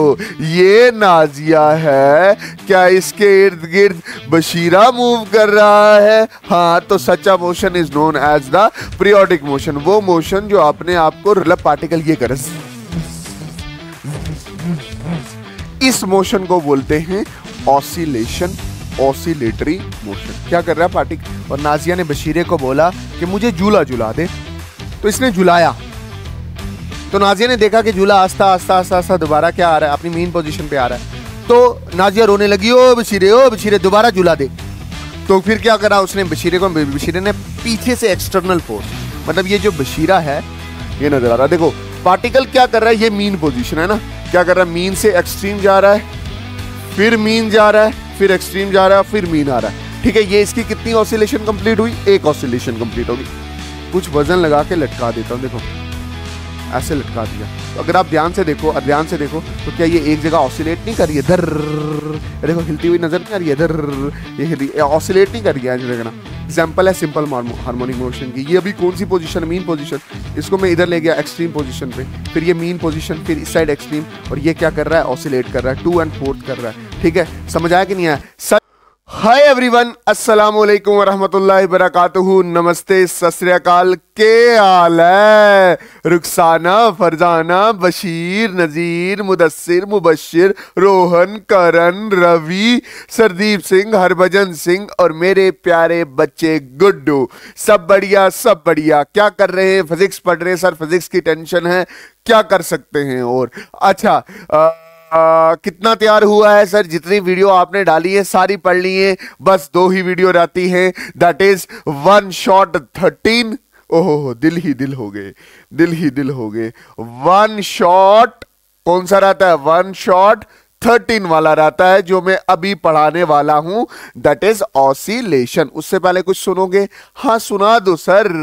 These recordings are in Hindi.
ये नाजिया है क्या इसके इर्द गिर्द बशीरा मूव कर रहा है हाँ तो such a motion is known as the periodic motion वो मोशन जो अपने आप को पार्टिकल ये कर इस मोशन को बोलते हैं ऑसिलेशन ऑसिलेटरी मोशन क्या कर रहा है पार्टिकल और नाजिया ने बशीरे को बोला कि मुझे झूला झुला दे तो इसने झुलाया तो नाजिया ने देखा कि झूला आस्ता आस्ता आस्ता आस्ता दोबारा क्या आ रहा है अपनी मेन पोजिशन पर आ रहा है तो नाजिया रोने लगी ओ बछीरे ओ बछीरे दोबारा झूला दे तो फिर क्या करा उसने बशीरे को बशीरे ने पीछे से एक्सटर्नल फोर्स मतलब ये जो बशीरा है ये नजर आ रहा है देखो पार्टिकल क्या कर रहा है ये मीन पोजीशन है ना क्या कर रहा है मीन से एक्सट्रीम जा रहा है फिर मीन जा रहा है फिर एक्सट्रीम जा रहा है फिर मीन आ रहा है ठीक है ये इसकी कितनी ऑसिलेशन कंप्लीट हुई एक ऑसिलेशन कंप्लीट होगी कुछ वजन लगा के लटका देता हूँ देखो ऐसे लटका दिया तो अगर आप ध्यान से देखो ध्यान से देखो तो क्या ये एक जगह ऑसिलेट नहीं कर रही है धर देखो हिलती हुई नज़र नहीं आ रही है धर ये ऑसिलेट नहीं कर रही है जगह एग्जाम्पल है सिंपल हार्मोनिक मोशन की ये अभी कौन सी पोजीशन मीन पोजीशन इसको मैं इधर ले गया एक्सट्रीम पोजीशन पे फिर ये मीन पोजीशन फिर इस साइड एक्सट्रीम और ये क्या कर रहा है ऑसिलेट कर रहा है टू एंड फोर्थ कर रहा है ठीक है समझ आया कि नहीं आया हाय एवरीवन अस्सलाम वालेकुम वरहमतुल्लाहि बरकातुहु नमस्ते सस्रियाकाल के हाल है रुखसाना फरजाना बशीर नज़ीर मुदस्सिर मुबशिर रोहन करण रवि सरदीप सिंह हरभजन सिंह और मेरे प्यारे बच्चे गुड्डू सब बढ़िया सब बढ़िया क्या कर रहे हैं फिजिक्स पढ़ रहे हैं सर फिजिक्स की टेंशन है क्या कर सकते हैं और अच्छा आ, आ, कितना तैयार हुआ है सर जितनी वीडियो आपने डाली है सारी पढ़ ली है बस दो ही वीडियो रहती है that is one shot thirteen ओहो दिल ही दिल हो गए दिल ही दिल हो गए वन शॉट कौन सा रहता है वन शॉट थर्टीन वाला रहता है जो मैं अभी पढ़ाने वाला हूं दट इज ऑसिलेशन उससे पहले कुछ सुनोगे हाँ सुना दो सर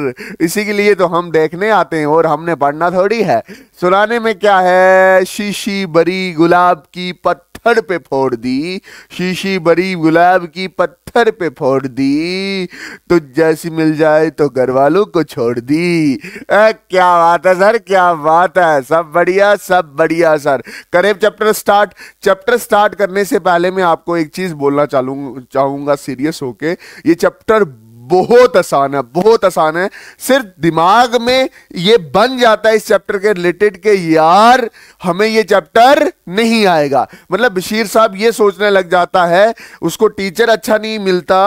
इसी के लिए तो हम देखने आते हैं और हमने पढ़ना थोड़ी है सुनाने में क्या है शीशी बरी गुलाब की पत्ती पत्थर पे फोड़ दी शीशी बड़ी गुलाब की पत्थर पे फोड़ दी तो जैसी मिल जाए तो घर वालों को छोड़ दी ए, क्या बात है सर क्या बात है सब बढ़िया सब बढ़िया सर करेब चैप्टर स्टार्ट चैप्टर स्टार्ट करने से पहले मैं आपको एक चीज बोलना चाहूंगा सीरियस होके ये चैप्टर बहुत आसान है बहुत आसान है सिर्फ दिमाग में ये बन जाता है इस चैप्टर के रिलेटेड के यार हमें ये चैप्टर नहीं आएगा मतलब बशीर साहब ये सोचने लग जाता है उसको टीचर अच्छा नहीं मिलता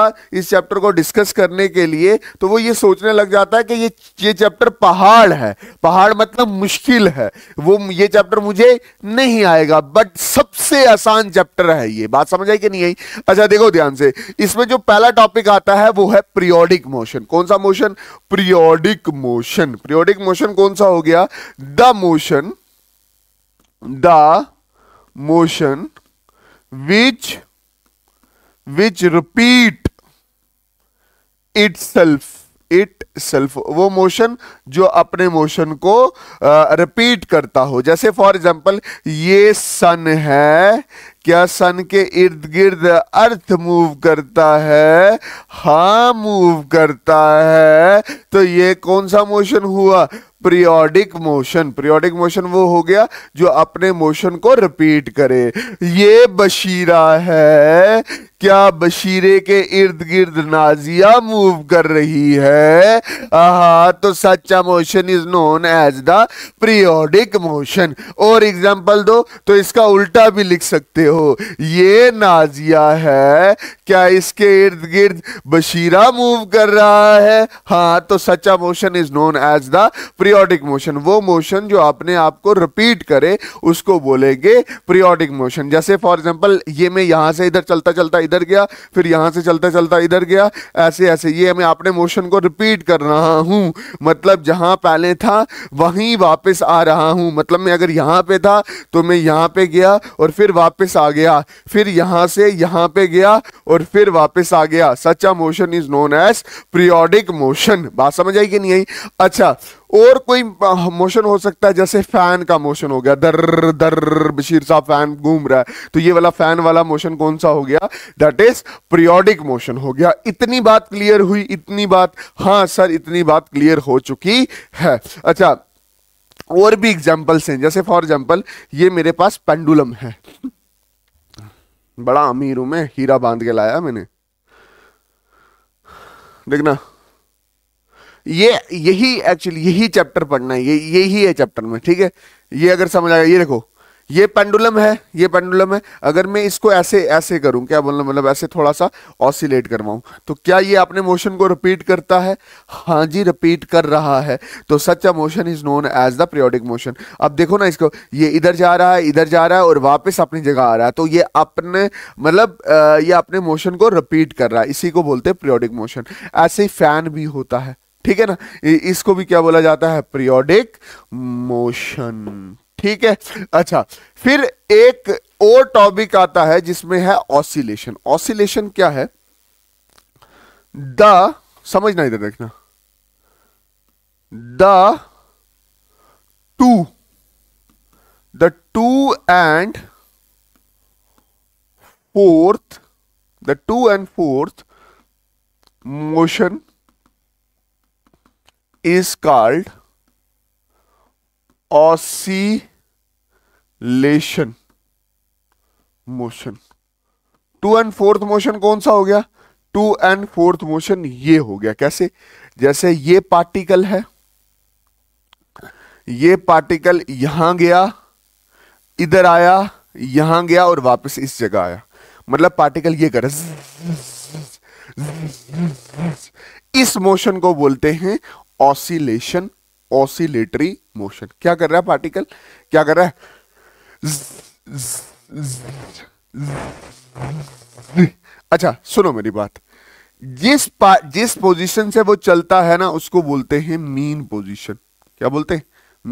इस चैप्टर को डिस्कस करने के लिए तो वो ये सोचने लग जाता है कि ये ये चैप्टर पहाड़ है पहाड़ मतलब मुश्किल है वो ये चैप्टर मुझे नहीं आएगा बट सबसे आसान चैप्टर है ये बात समझ आई कि नहीं आई अच्छा देखो ध्यान से इसमें जो पहला टॉपिक आता है वो है प्री प्रियोडिक मोशन कौन सा motion periodic motion periodic motion कौन सा हो गया the motion the motion which which repeat itself itself वो मोशन जो अपने मोशन को रिपीट करता हो जैसे फॉर एग्जाम्पल ये सन है क्या सन के इर्द गिर्द अर्थ मूव करता है हा मूव करता है तो ये कौन सा मोशन हुआ प्रियोडिक मोशन प्रियोडिक मोशन वो हो गया जो अपने मोशन को रिपीट करे ये बशीरा है क्या बशीरे के इर्द गिर्द नाजिया मूव कर रही है आहा तो such a motion is known as the periodic motion और एग्जांपल दो तो इसका उल्टा भी लिख सकते हो ये नाजिया है क्या इसके इर्द गिर्द बशीरा मूव कर रहा है हाँ तो such a motion is known as the perio periodic motion वो मोशन जो अपने आप को रिपीट करे उसको बोलेंगे प्रियोडिक मोशन जैसे फॉर एग्जाम्पल ये मैं यहाँ से इधर चलता चलता इधर गया फिर यहां से चलता चलता इधर गया ऐसे ऐसे ये मैं अपने मोशन को रिपीट कर रहा हूं मतलब जहां पहले था वहीं वापस आ रहा हूं मतलब मैं अगर यहां पे था तो मैं यहां पे गया और फिर वापस आ गया फिर यहां से यहाँ पे गया और फिर वापस आ गया such a motion is known as periodic motion बात समझ आई कि नहीं आई अच्छा और कोई मोशन हो सकता है जैसे फैन का मोशन हो गया दर दर बशीर साहब फैन घूम रहा है तो ये वाला फैन वाला मोशन कौन सा हो गया दैट इज प्रियोडिक मोशन हो गया इतनी बात क्लियर हुई इतनी बात हाँ सर इतनी बात क्लियर हो चुकी है अच्छा और भी एग्जाम्पल्स हैं जैसे फॉर एग्जाम्पल ये मेरे पास पेंडुलम है बड़ा अमीर हूं मैं हीरा बांध के लाया मैंने देखना ये यही एक्चुअली यही चैप्टर पढ़ना है ये यही है चैप्टर में ठीक है ये अगर समझ आएगा ये देखो ये पेंडुलम है ये पेंडुलम है अगर मैं इसको ऐसे ऐसे करूं क्या बोलना मतलब ऐसे थोड़ा सा ऑसिलेट करवाऊं तो क्या ये अपने मोशन को रिपीट करता है हाँ जी रिपीट कर रहा है तो such a motion is known as the periodic motion अब देखो ना इसको ये इधर जा रहा है इधर जा रहा है और वापस अपनी जगह आ रहा है तो ये अपने मतलब ये अपने मोशन को रिपीट कर रहा है इसी को बोलते हैं पीरियोडिक मोशन ऐसे ही फैन भी होता है ठीक है ना इसको भी क्या बोला जाता है प्रियोडिक मोशन ठीक है अच्छा फिर एक और टॉपिक आता है जिसमें है ऑसिलेशन ऑसिलेशन क्या है द समझना इधर देखना the to the to and forth the to and forth motion is called oscillation motion to and forth motion कौन सा हो गया टू एंड फोर्थ मोशन ये हो गया कैसे जैसे ये पार्टिकल है ये पार्टिकल यहां गया इधर आया यहां गया और वापस इस जगह आया मतलब पार्टिकल ये कर इस मोशन को बोलते हैं ऑसिलेशन ऑसिलेटरी मोशन क्या कर रहा है पार्टिकल क्या कर रहा है अच्छा सुनो मेरी बात जिस जिस पोजीशन से वो चलता है ना उसको बोलते हैं मीन पोजीशन क्या बोलते हैं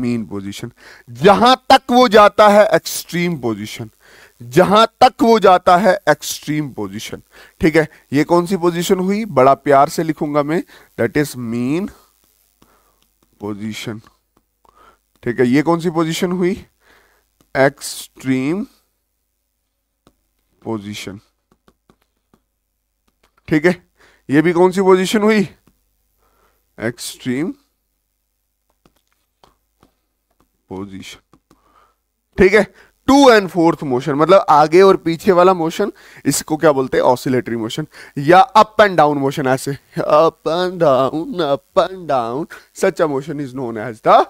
मीन पोजीशन जहां तक वो जाता है एक्सट्रीम पोजीशन जहां तक वो जाता है एक्सट्रीम पोजीशन ठीक है ये कौन सी पोजीशन हुई बड़ा प्यार से लिखूंगा मैं दैट इज मीन पोजीशन ठीक है ये कौन सी पोजीशन हुई एक्सट्रीम पोजीशन ठीक है ये भी कौन सी पोजीशन हुई एक्सट्रीम पोजीशन ठीक है टू एंड फोर्थ मोशन मतलब आगे और पीछे वाला मोशन इसको क्या बोलते हैं ऑसिलेटरी मोशन या अप एंड डाउन मोशन ऐसे up and down up and down such a motion is known as the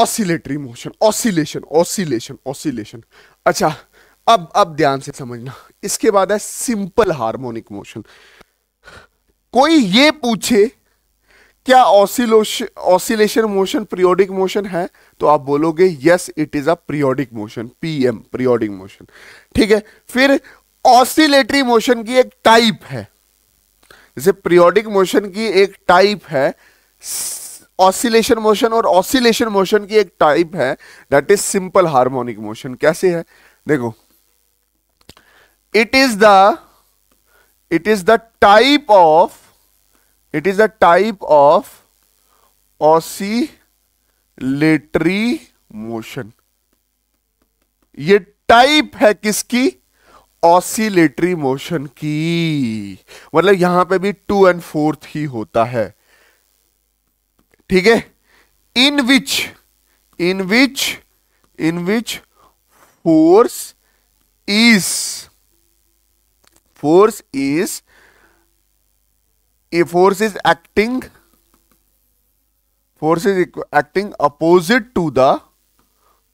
oscillatory motion oscillation oscillation oscillation अच्छा अब अब ध्यान से समझना इसके बाद है सिंपल हार्मोनिक मोशन कोई ये पूछे क्या oscillation oscillation motion periodic motion है तो आप बोलोगे yes it is a periodic motion PM periodic motion ठीक है फिर ऑसिलेटरी मोशन की एक टाइप है जैसे प्रियोडिक मोशन की एक टाइप है ऑसिलेशन मोशन और ऑसिलेशन मोशन की एक टाइप है that is simple harmonic motion कैसे है देखो it is the it is the type of it is a type of oscillatory motion ये टाइप है किसकी ऑसीलेटरी मोशन की मतलब यहां पे भी टू एंड फोर्थ ही होता है ठीक है in which in which in which force is force is a force is acting force is acting opposite to the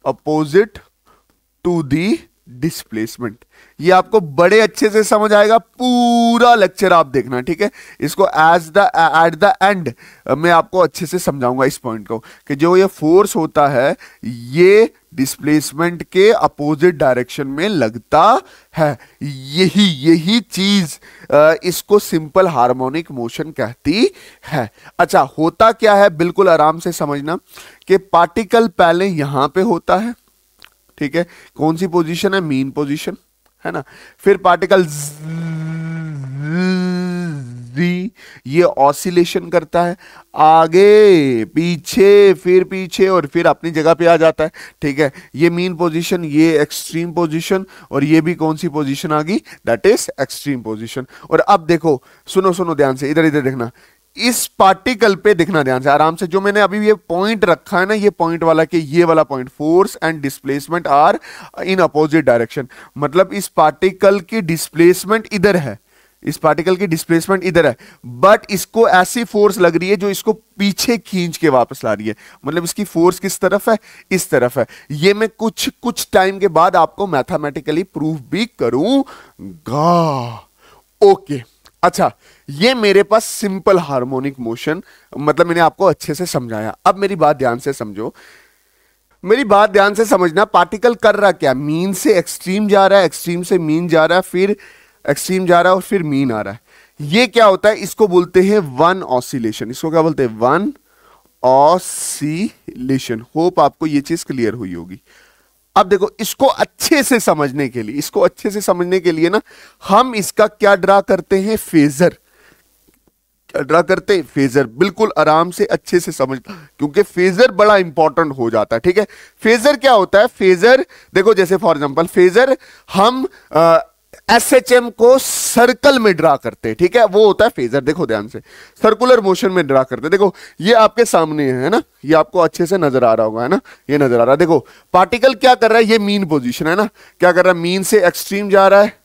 opposite to the displacement ये आपको बड़े अच्छे से समझ आएगा पूरा लेक्चर आप देखना ठीक है इसको as the at the end मैं आपको अच्छे से समझाऊंगा इस पॉइंट को कि जो ये फोर्स होता है ये डिस्प्लेसमेंट के अपोजिट डायरेक्शन में लगता है यही यही चीज इसको सिंपल हार्मोनिक मोशन कहती है अच्छा होता क्या है बिल्कुल आराम से समझना कि पार्टिकल पहले यहां पे होता है ठीक है कौन सी पोजीशन है मीन पोजीशन है ना फिर पार्टिकल ज़... थ्री ये ऑसिलेशन करता है आगे पीछे फिर पीछे और फिर अपनी जगह पे आ जाता है ठीक है ये मीन पोजीशन ये एक्सट्रीम पोजीशन और ये भी कौन सी पोजीशन आ गई दैट इज एक्सट्रीम पोजीशन और अब देखो सुनो सुनो ध्यान से इधर इधर देखना इस पार्टिकल पे देखना ध्यान से आराम से जो मैंने अभी ये पॉइंट रखा है ना ये पॉइंट वाला कि ये वाला point force and displacement are in opposite direction मतलब इस पार्टिकल की डिस्प्लेसमेंट इधर है इस पार्टिकल की डिस्प्लेसमेंट इधर है बट इसको ऐसी फोर्स लग रही है जो इसको पीछे खींच के वापस ला रही है मतलब इसकी फोर्स किस तरफ है इस तरफ है ये मैं कुछ कुछ टाइम के बाद आपको मैथमेटिकली प्रूफ भी करूंगा ओके अच्छा ये मेरे पास सिंपल हार्मोनिक मोशन मतलब मैंने आपको अच्छे से समझाया अब मेरी बात ध्यान से समझो मेरी बात ध्यान से समझना पार्टिकल कर रहा क्या मीन से एक्सट्रीम जा रहा है एक्सट्रीम से मीन जा रहा है फिर एक्सट्रीम जा रहा है और फिर मीन आ रहा है ये क्या होता है इसको बोलते हैं वन ऑसिलेशन इसको क्या बोलते हैं वन ऑसिलेशन होप आपको ये चीज क्लियर हुई होगी अब देखो इसको अच्छे से समझने के लिए इसको अच्छे से समझने के लिए ना हम इसका क्या ड्रा करते हैं फेजर ड्रा करते हैं फेजर बिल्कुल आराम से अच्छे से समझ क्योंकि फेजर बड़ा इंपॉर्टेंट हो जाता है ठीक है फेजर क्या होता है फेजर देखो जैसे फॉर एग्जांपल फेजर हम आ, एसएचएम को सर्कल में ड्रा करते ठीक है वो होता है फेजर देखो ध्यान से सर्कुलर मोशन में ड्रा करते देखो ये आपके सामने है, है ना ये आपको अच्छे से नजर आ रहा होगा है ना ये नजर आ रहा है देखो पार्टिकल क्या कर रहा है ये मीन पोजीशन है ना क्या कर रहा है मीन से एक्सट्रीम जा रहा है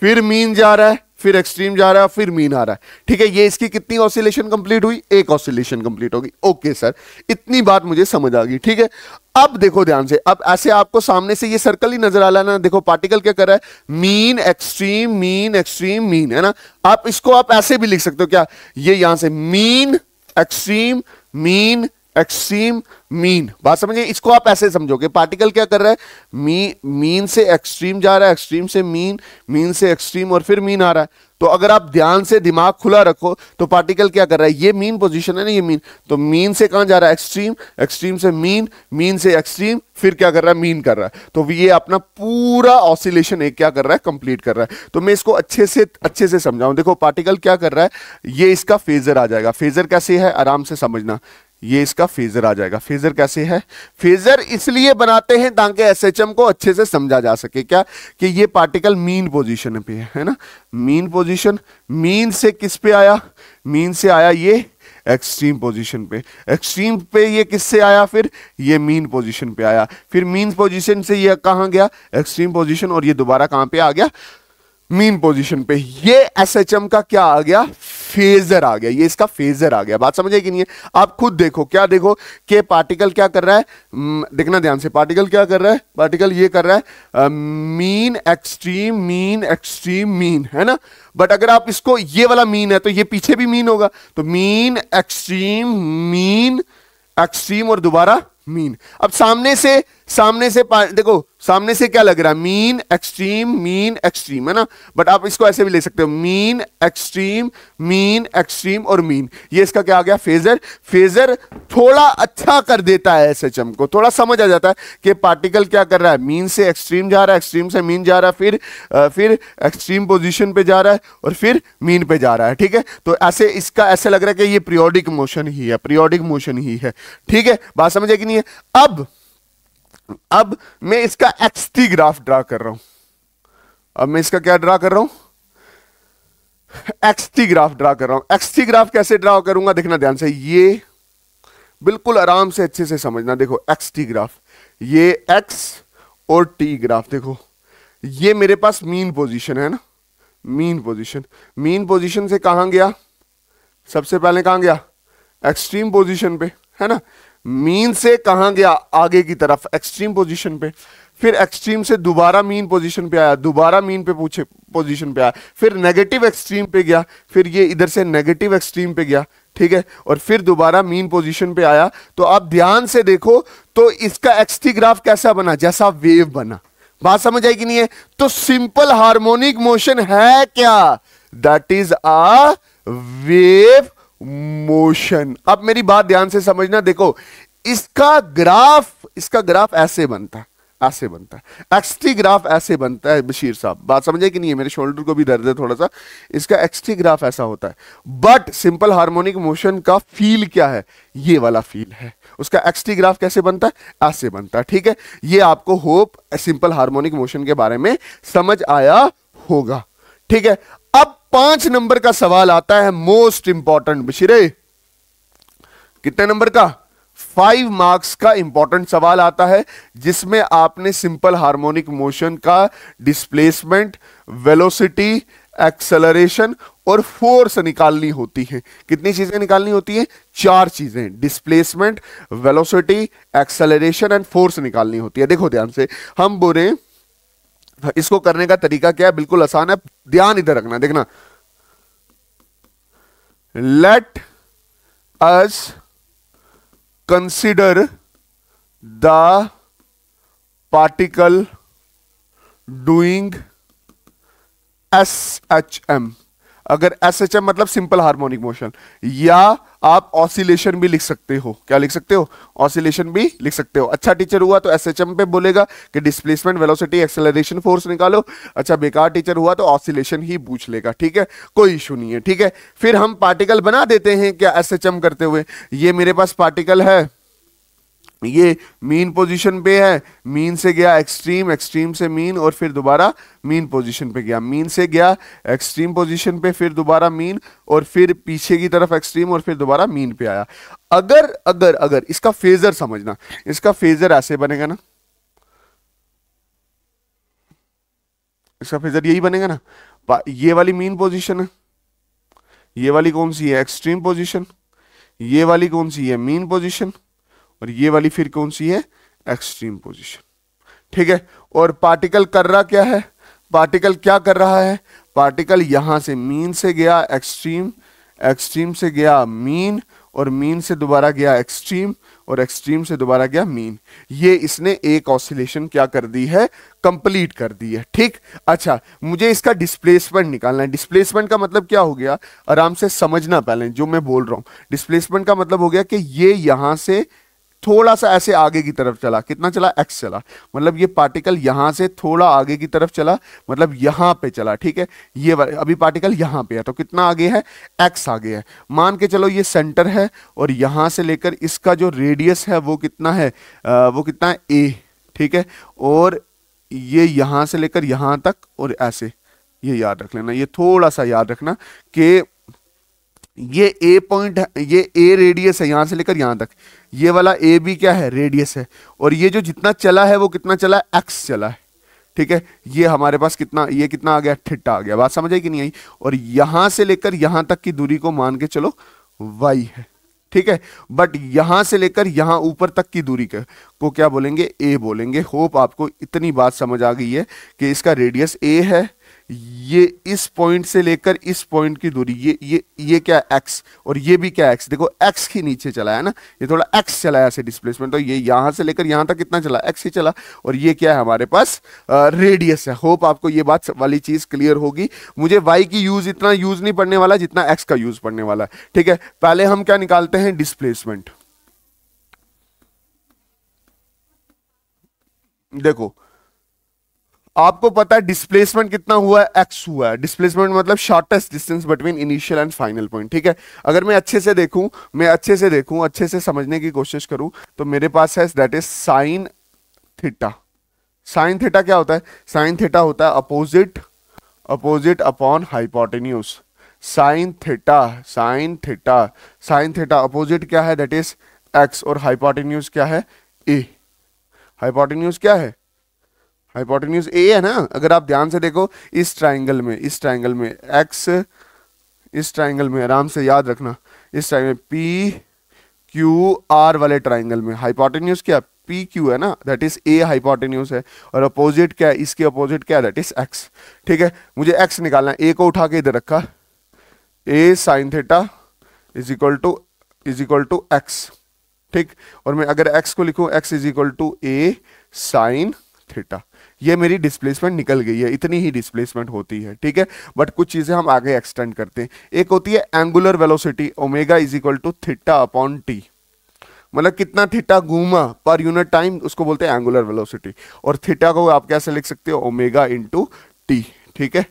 फिर मीन जा रहा है फिर एक्सट्रीम जा रहा है फिर मीन आ रहा है ठीक है ये इसकी कितनी ऑसिलेशन कंप्लीट हुई एक ऑसिलेशन कंप्लीट होगी ओके सर इतनी बात मुझे समझ आ गई ठीक है अब देखो ध्यान से अब ऐसे आपको सामने से ये सर्कल ही नजर आ रहा है ना देखो पार्टिकल क्या कर रहा है mean extreme mean extreme mean है ना आप इसको आप ऐसे भी लिख सकते हो क्या ये यहां से mean extreme mean extreme mean बात समझिए इसको आप ऐसे समझोगे पार्टिकल क्या कर रहा है मी मीन से एक्सट्रीम जा रहा है एक्सट्रीम से मीन मीन से एक्सट्रीम और फिर मीन आ रहा है तो अगर आप ध्यान से दिमाग खुला रखो तो पार्टिकल क्या कर रहा है ये मीन पोजीशन है ना ये मीन तो मीन से कहाँ जा रहा है एक्सट्रीम एक्सट्रीम से मीन मीन से एक्सट्रीम फिर क्या कर रहा है मीन कर रहा है तो ये अपना पूरा ऑसिलेशन एक क्या कर रहा है कंप्लीट कर रहा है तो मैं इसको अच्छे से अच्छे से समझाऊं देखो पार्टिकल क्या कर रहा है ये इसका फेजर आ जाएगा फेजर कैसे है आराम से समझना ये इसका फेजर आ जाएगा फेजर कैसे है फेजर इसलिए बनाते हैं ताकि एसएचएम को अच्छे से समझा जा सके क्या कि ये पार्टिकल मीन पोजीशन पे है है ना मीन पोजीशन मीन से किस पे आया मीन से आया ये एक्सट्रीम पोजीशन पे एक्सट्रीम पे ये किससे आया फिर ये मीन पोजीशन पे आया फिर मीन पोजीशन से ये कहाँ गया एक्सट्रीम पोजीशन और ये दोबारा कहाँ पे आ गया मीन पोजीशन पे ये एसएचएम का क्या आ गया फेजर आ गया ये इसका फेजर आ गया बात समझे कि नहीं है आप खुद देखो क्या देखो कि पार्टिकल क्या कर रहा है hmm, देखना ध्यान से पार्टिकल क्या कर रहा है पार्टिकल ये कर रहा है mean extreme mean extreme mean है ना बट अगर आप इसको ये वाला मीन है तो ये पीछे भी मीन होगा तो मीन एक्सट्रीम मीन एक्सट्रीम और दोबारा मीन अब सामने से सामने से देखो सामने से क्या लग रहा है मीन एक्सट्रीम मीन एक्सट्रीम है ना बट आप इसको ऐसे भी ले सकते हो मीन एक्सट्रीम मीन एक्सट्रीम और मीन ये इसका क्या आ गया फेजर फेजर थोड़ा अच्छा कर देता है एस को थोड़ा समझ आ जाता है कि पार्टिकल क्या कर रहा है मीन से एक्सट्रीम जा रहा है एक्सट्रीम से मीन जा रहा है फिर फिर एक्सट्रीम पोजिशन पे जा रहा है और फिर मीन पे जा रहा है ठीक है तो ऐसे इसका ऐसे लग रहा है कि ये प्रियोडिक मोशन ही है प्रियोडिक मोशन ही है ठीक है बात समझ आएगी नहीं है अब अब मैं इसका एक्स टी ग्राफ ड्रा कर रहा हूं अब मैं इसका क्या ड्रा कर रहा हूं एक्स टी ग्राफ ड्रा कर रहा हूं एक्स टी ग्राफ कैसे ड्रा करूंगा देखना ध्यान से ये बिल्कुल आराम से अच्छे से समझना देखो एक्स टी ग्राफ ये एक्स और टी ग्राफ देखो ये मेरे पास मीन पोजीशन है ना मीन पोजीशन मीन पोजीशन से कहा गया सबसे पहले कहा गया एक्सट्रीम पोजीशन पे है ना मीन से कहा गया आगे की तरफ एक्सट्रीम पोजीशन पे फिर एक्सट्रीम से दोबारा मीन पोजीशन पे आया दोबारा मीन पे पूछे पोजीशन पे आया फिर नेगेटिव एक्सट्रीम पे गया फिर ये इधर से नेगेटिव एक्सट्रीम पे गया ठीक है और फिर दोबारा मीन पोजीशन पे आया तो आप ध्यान से देखो तो इसका एक्सटी ग्राफ कैसा बना जैसा वेव बना बात समझ आई कि नहीं है तो सिंपल हार्मोनिक मोशन है क्या that is a wave motion अब मेरी बात ध्यान से समझना देखो इसका ग्राफ इसका ग्राफ ऐसे बनता है ऐसे बनता है एक्सटी ग्राफ ऐसे बनता है बशीर साहब बात समझे कि नहीं है मेरे शोल्डर को भी दर्द है थोड़ा सा इसका एक्सटी ग्राफ ऐसा होता है बट सिंपल हार्मोनिक मोशन का फील क्या है ये वाला फील है उसका एक्सटी ग्राफ कैसे बनता है ऐसे बनता है ठीक है ये आपको होप सिंपल हार्मोनिक मोशन के बारे में समझ आया होगा ठीक है पांच नंबर का सवाल आता है मोस्ट इंपॉर्टेंट बशीरे कितने नंबर का फाइव मार्क्स का इंपॉर्टेंट सवाल आता है जिसमें आपने सिंपल हार्मोनिक मोशन का डिस्प्लेसमेंट वेलोसिटी एक्सेलरेशन और फोर्स निकालनी होती है कितनी चीजें निकालनी होती है चार चीजें displacement velocity acceleration and force निकालनी होती है देखो ध्यान से हम बोले इसको करने का तरीका क्या है बिल्कुल आसान है ध्यान इधर रखना देखना let us consider the particle doing S H M अगर एस एच एम मतलब सिंपल हार्मोनिक मोशन या आप ऑसिलेशन भी लिख सकते हो क्या लिख सकते हो ऑसिलेशन भी लिख सकते हो अच्छा टीचर हुआ तो एस एच एम पे बोलेगा कि डिस्प्लेसमेंट वेलोसिटी एक्सेलरेशन फोर्स निकालो अच्छा बेकार टीचर हुआ तो ऑसिलेशन ही पूछ लेगा ठीक है कोई इशू नहीं है ठीक है फिर हम पार्टिकल बना देते हैं क्या एस एच एम करते हुए ये मेरे पास पार्टिकल है ये मीन पोजीशन पे है मीन से गया एक्सट्रीम एक्सट्रीम से मीन और फिर दोबारा मीन पोजीशन पे गया मीन से गया एक्सट्रीम पोजीशन पे फिर दोबारा मीन और फिर पीछे की तरफ एक्सट्रीम और फिर दोबारा मीन पे आया अगर अगर अगर इसका फेजर समझना इसका फेजर ऐसे बनेगा ना इसका फेजर यही बनेगा ना ये वाली मीन पोजिशन है ये वाली कौन सी है एक्सट्रीम पोजिशन ये वाली कौन सी है मीन पोजिशन और ये वाली फिर कौन सी है एक्सट्रीम पोजिशन ठीक है और पार्टिकल कर रहा क्या है पार्टिकल क्या कर रहा है पार्टिकल यहां से मीन से गया एक्सट्रीम एक्सट्रीम से गया मीन और मीन से दोबारा गया एक्सट्रीम और एक्सट्रीम से दोबारा गया मीन ये इसने एक ऑसिलेशन क्या कर दी है कंप्लीट कर दी है ठीक अच्छा मुझे इसका डिस्प्लेसमेंट निकालना है डिस्प्लेसमेंट का मतलब क्या हो गया आराम से समझना पहले जो मैं बोल रहा हूं डिस्प्लेसमेंट का मतलब हो गया कि ये यहां से थोड़ा सा ऐसे आगे की तरफ चला कितना चला एक्स चला मतलब ये पार्टिकल यहां से थोड़ा आगे की तरफ चला मतलब यहां पे चला ठीक है ये अभी पार्टिकल यहां पे है तो कितना आगे है एक्स आगे है मान के चलो ये सेंटर है और यहां से लेकर इसका जो रेडियस है वो कितना है आ, वो कितना है ए ठीक है और ये यहां से लेकर यहां तक और ऐसे ये याद रख लेना ये थोड़ा सा याद रखना कि ये ए पॉइंट ये ए रेडियस है यहाँ से लेकर यहाँ तक ये वाला ए भी क्या है रेडियस है और ये जो जितना चला है वो कितना चला है एक्स चला है ठीक है ये हमारे पास कितना ये कितना आ गया ठिट्टा आ गया बात समझ आई कि नहीं आई और यहाँ से लेकर यहाँ तक की दूरी को मान के चलो वाई है ठीक है बट यहां से लेकर यहां ऊपर तक की दूरी के को क्या बोलेंगे ए बोलेंगे होप आपको इतनी बात समझ आ गई है कि इसका रेडियस ए है ये इस पॉइंट से लेकर इस पॉइंट की दूरी ये ये ये क्या एक्स और ये भी क्या एक्स देखो एक्स के नीचे चला है ना ये थोड़ा एक्स चला है ऐसे डिस्प्लेसमेंट तो ये यहां से लेकर यहां तक कितना चला एक्स ही चला और ये क्या है हमारे पास रेडियस है होप आपको ये बात वाली चीज़ क्लियर होगी मुझे वाई की यूज़ इतना यूज़ नहीं पड़ने वाला जितना एक्स का यूज़ पड़ने वाला है ठीक है पहले हम क्या निकालते हैं डिस्प्लेसमेंट देखो आपको पता है डिस्प्लेसमेंट कितना हुआ है एक्स हुआ है डिस्प्लेसमेंट मतलब shortest distance between initial and final point ठीक है अगर मैं अच्छे से देखूं मैं अच्छे से देखूं अच्छे से समझने की कोशिश करूं तो मेरे पास है that is sine theta sine theta क्या होता है साइन थीटा होता है opposite opposite upon hypotenuse sine theta sine theta sine theta opposite क्या है दैट इज एक्स और हाइपोटेन्यूज क्या है ए हाइपोटेन्यूज क्या है हाइपोटेन्यूज ए है ना अगर आप ध्यान से देखो इस ट्राइंगल में इस ट्राइंगल में एक्स इस ट्राइंगल में आराम से याद रखना इस ट्राइंगल में पी क्यू आर वाले ट्राइंगल में हाइपोटेन्यूज क्या पी क्यू है ना दैट इज ए हाइपोटेन्यूज है और अपोजिट क्या है इसके अपोजिट क्या है दैट इज एक्स ठीक है मुझे एक्स निकालना है ए को उठा के इधर रखा A sine theta is equal to is equal to X ठीक और मैं अगर एक्स को लिखूं X is equal to A sine theta ये मेरी डिस्प्लेसमेंट निकल गई है इतनी ही डिस्प्लेसमेंट होती है ठीक है बट कुछ चीज़ें हम आगे एक्सटेंड करते हैं एक होती है angular velocity omega is equal to theta upon T मतलब कितना थिट्टा घूमा पर यूनिट टाइम उसको बोलते हैं एंगुलर वेलोसिटी और थिट्टा को आप कैसे लिख सकते हो ओमेगा इंटू टी ठीक है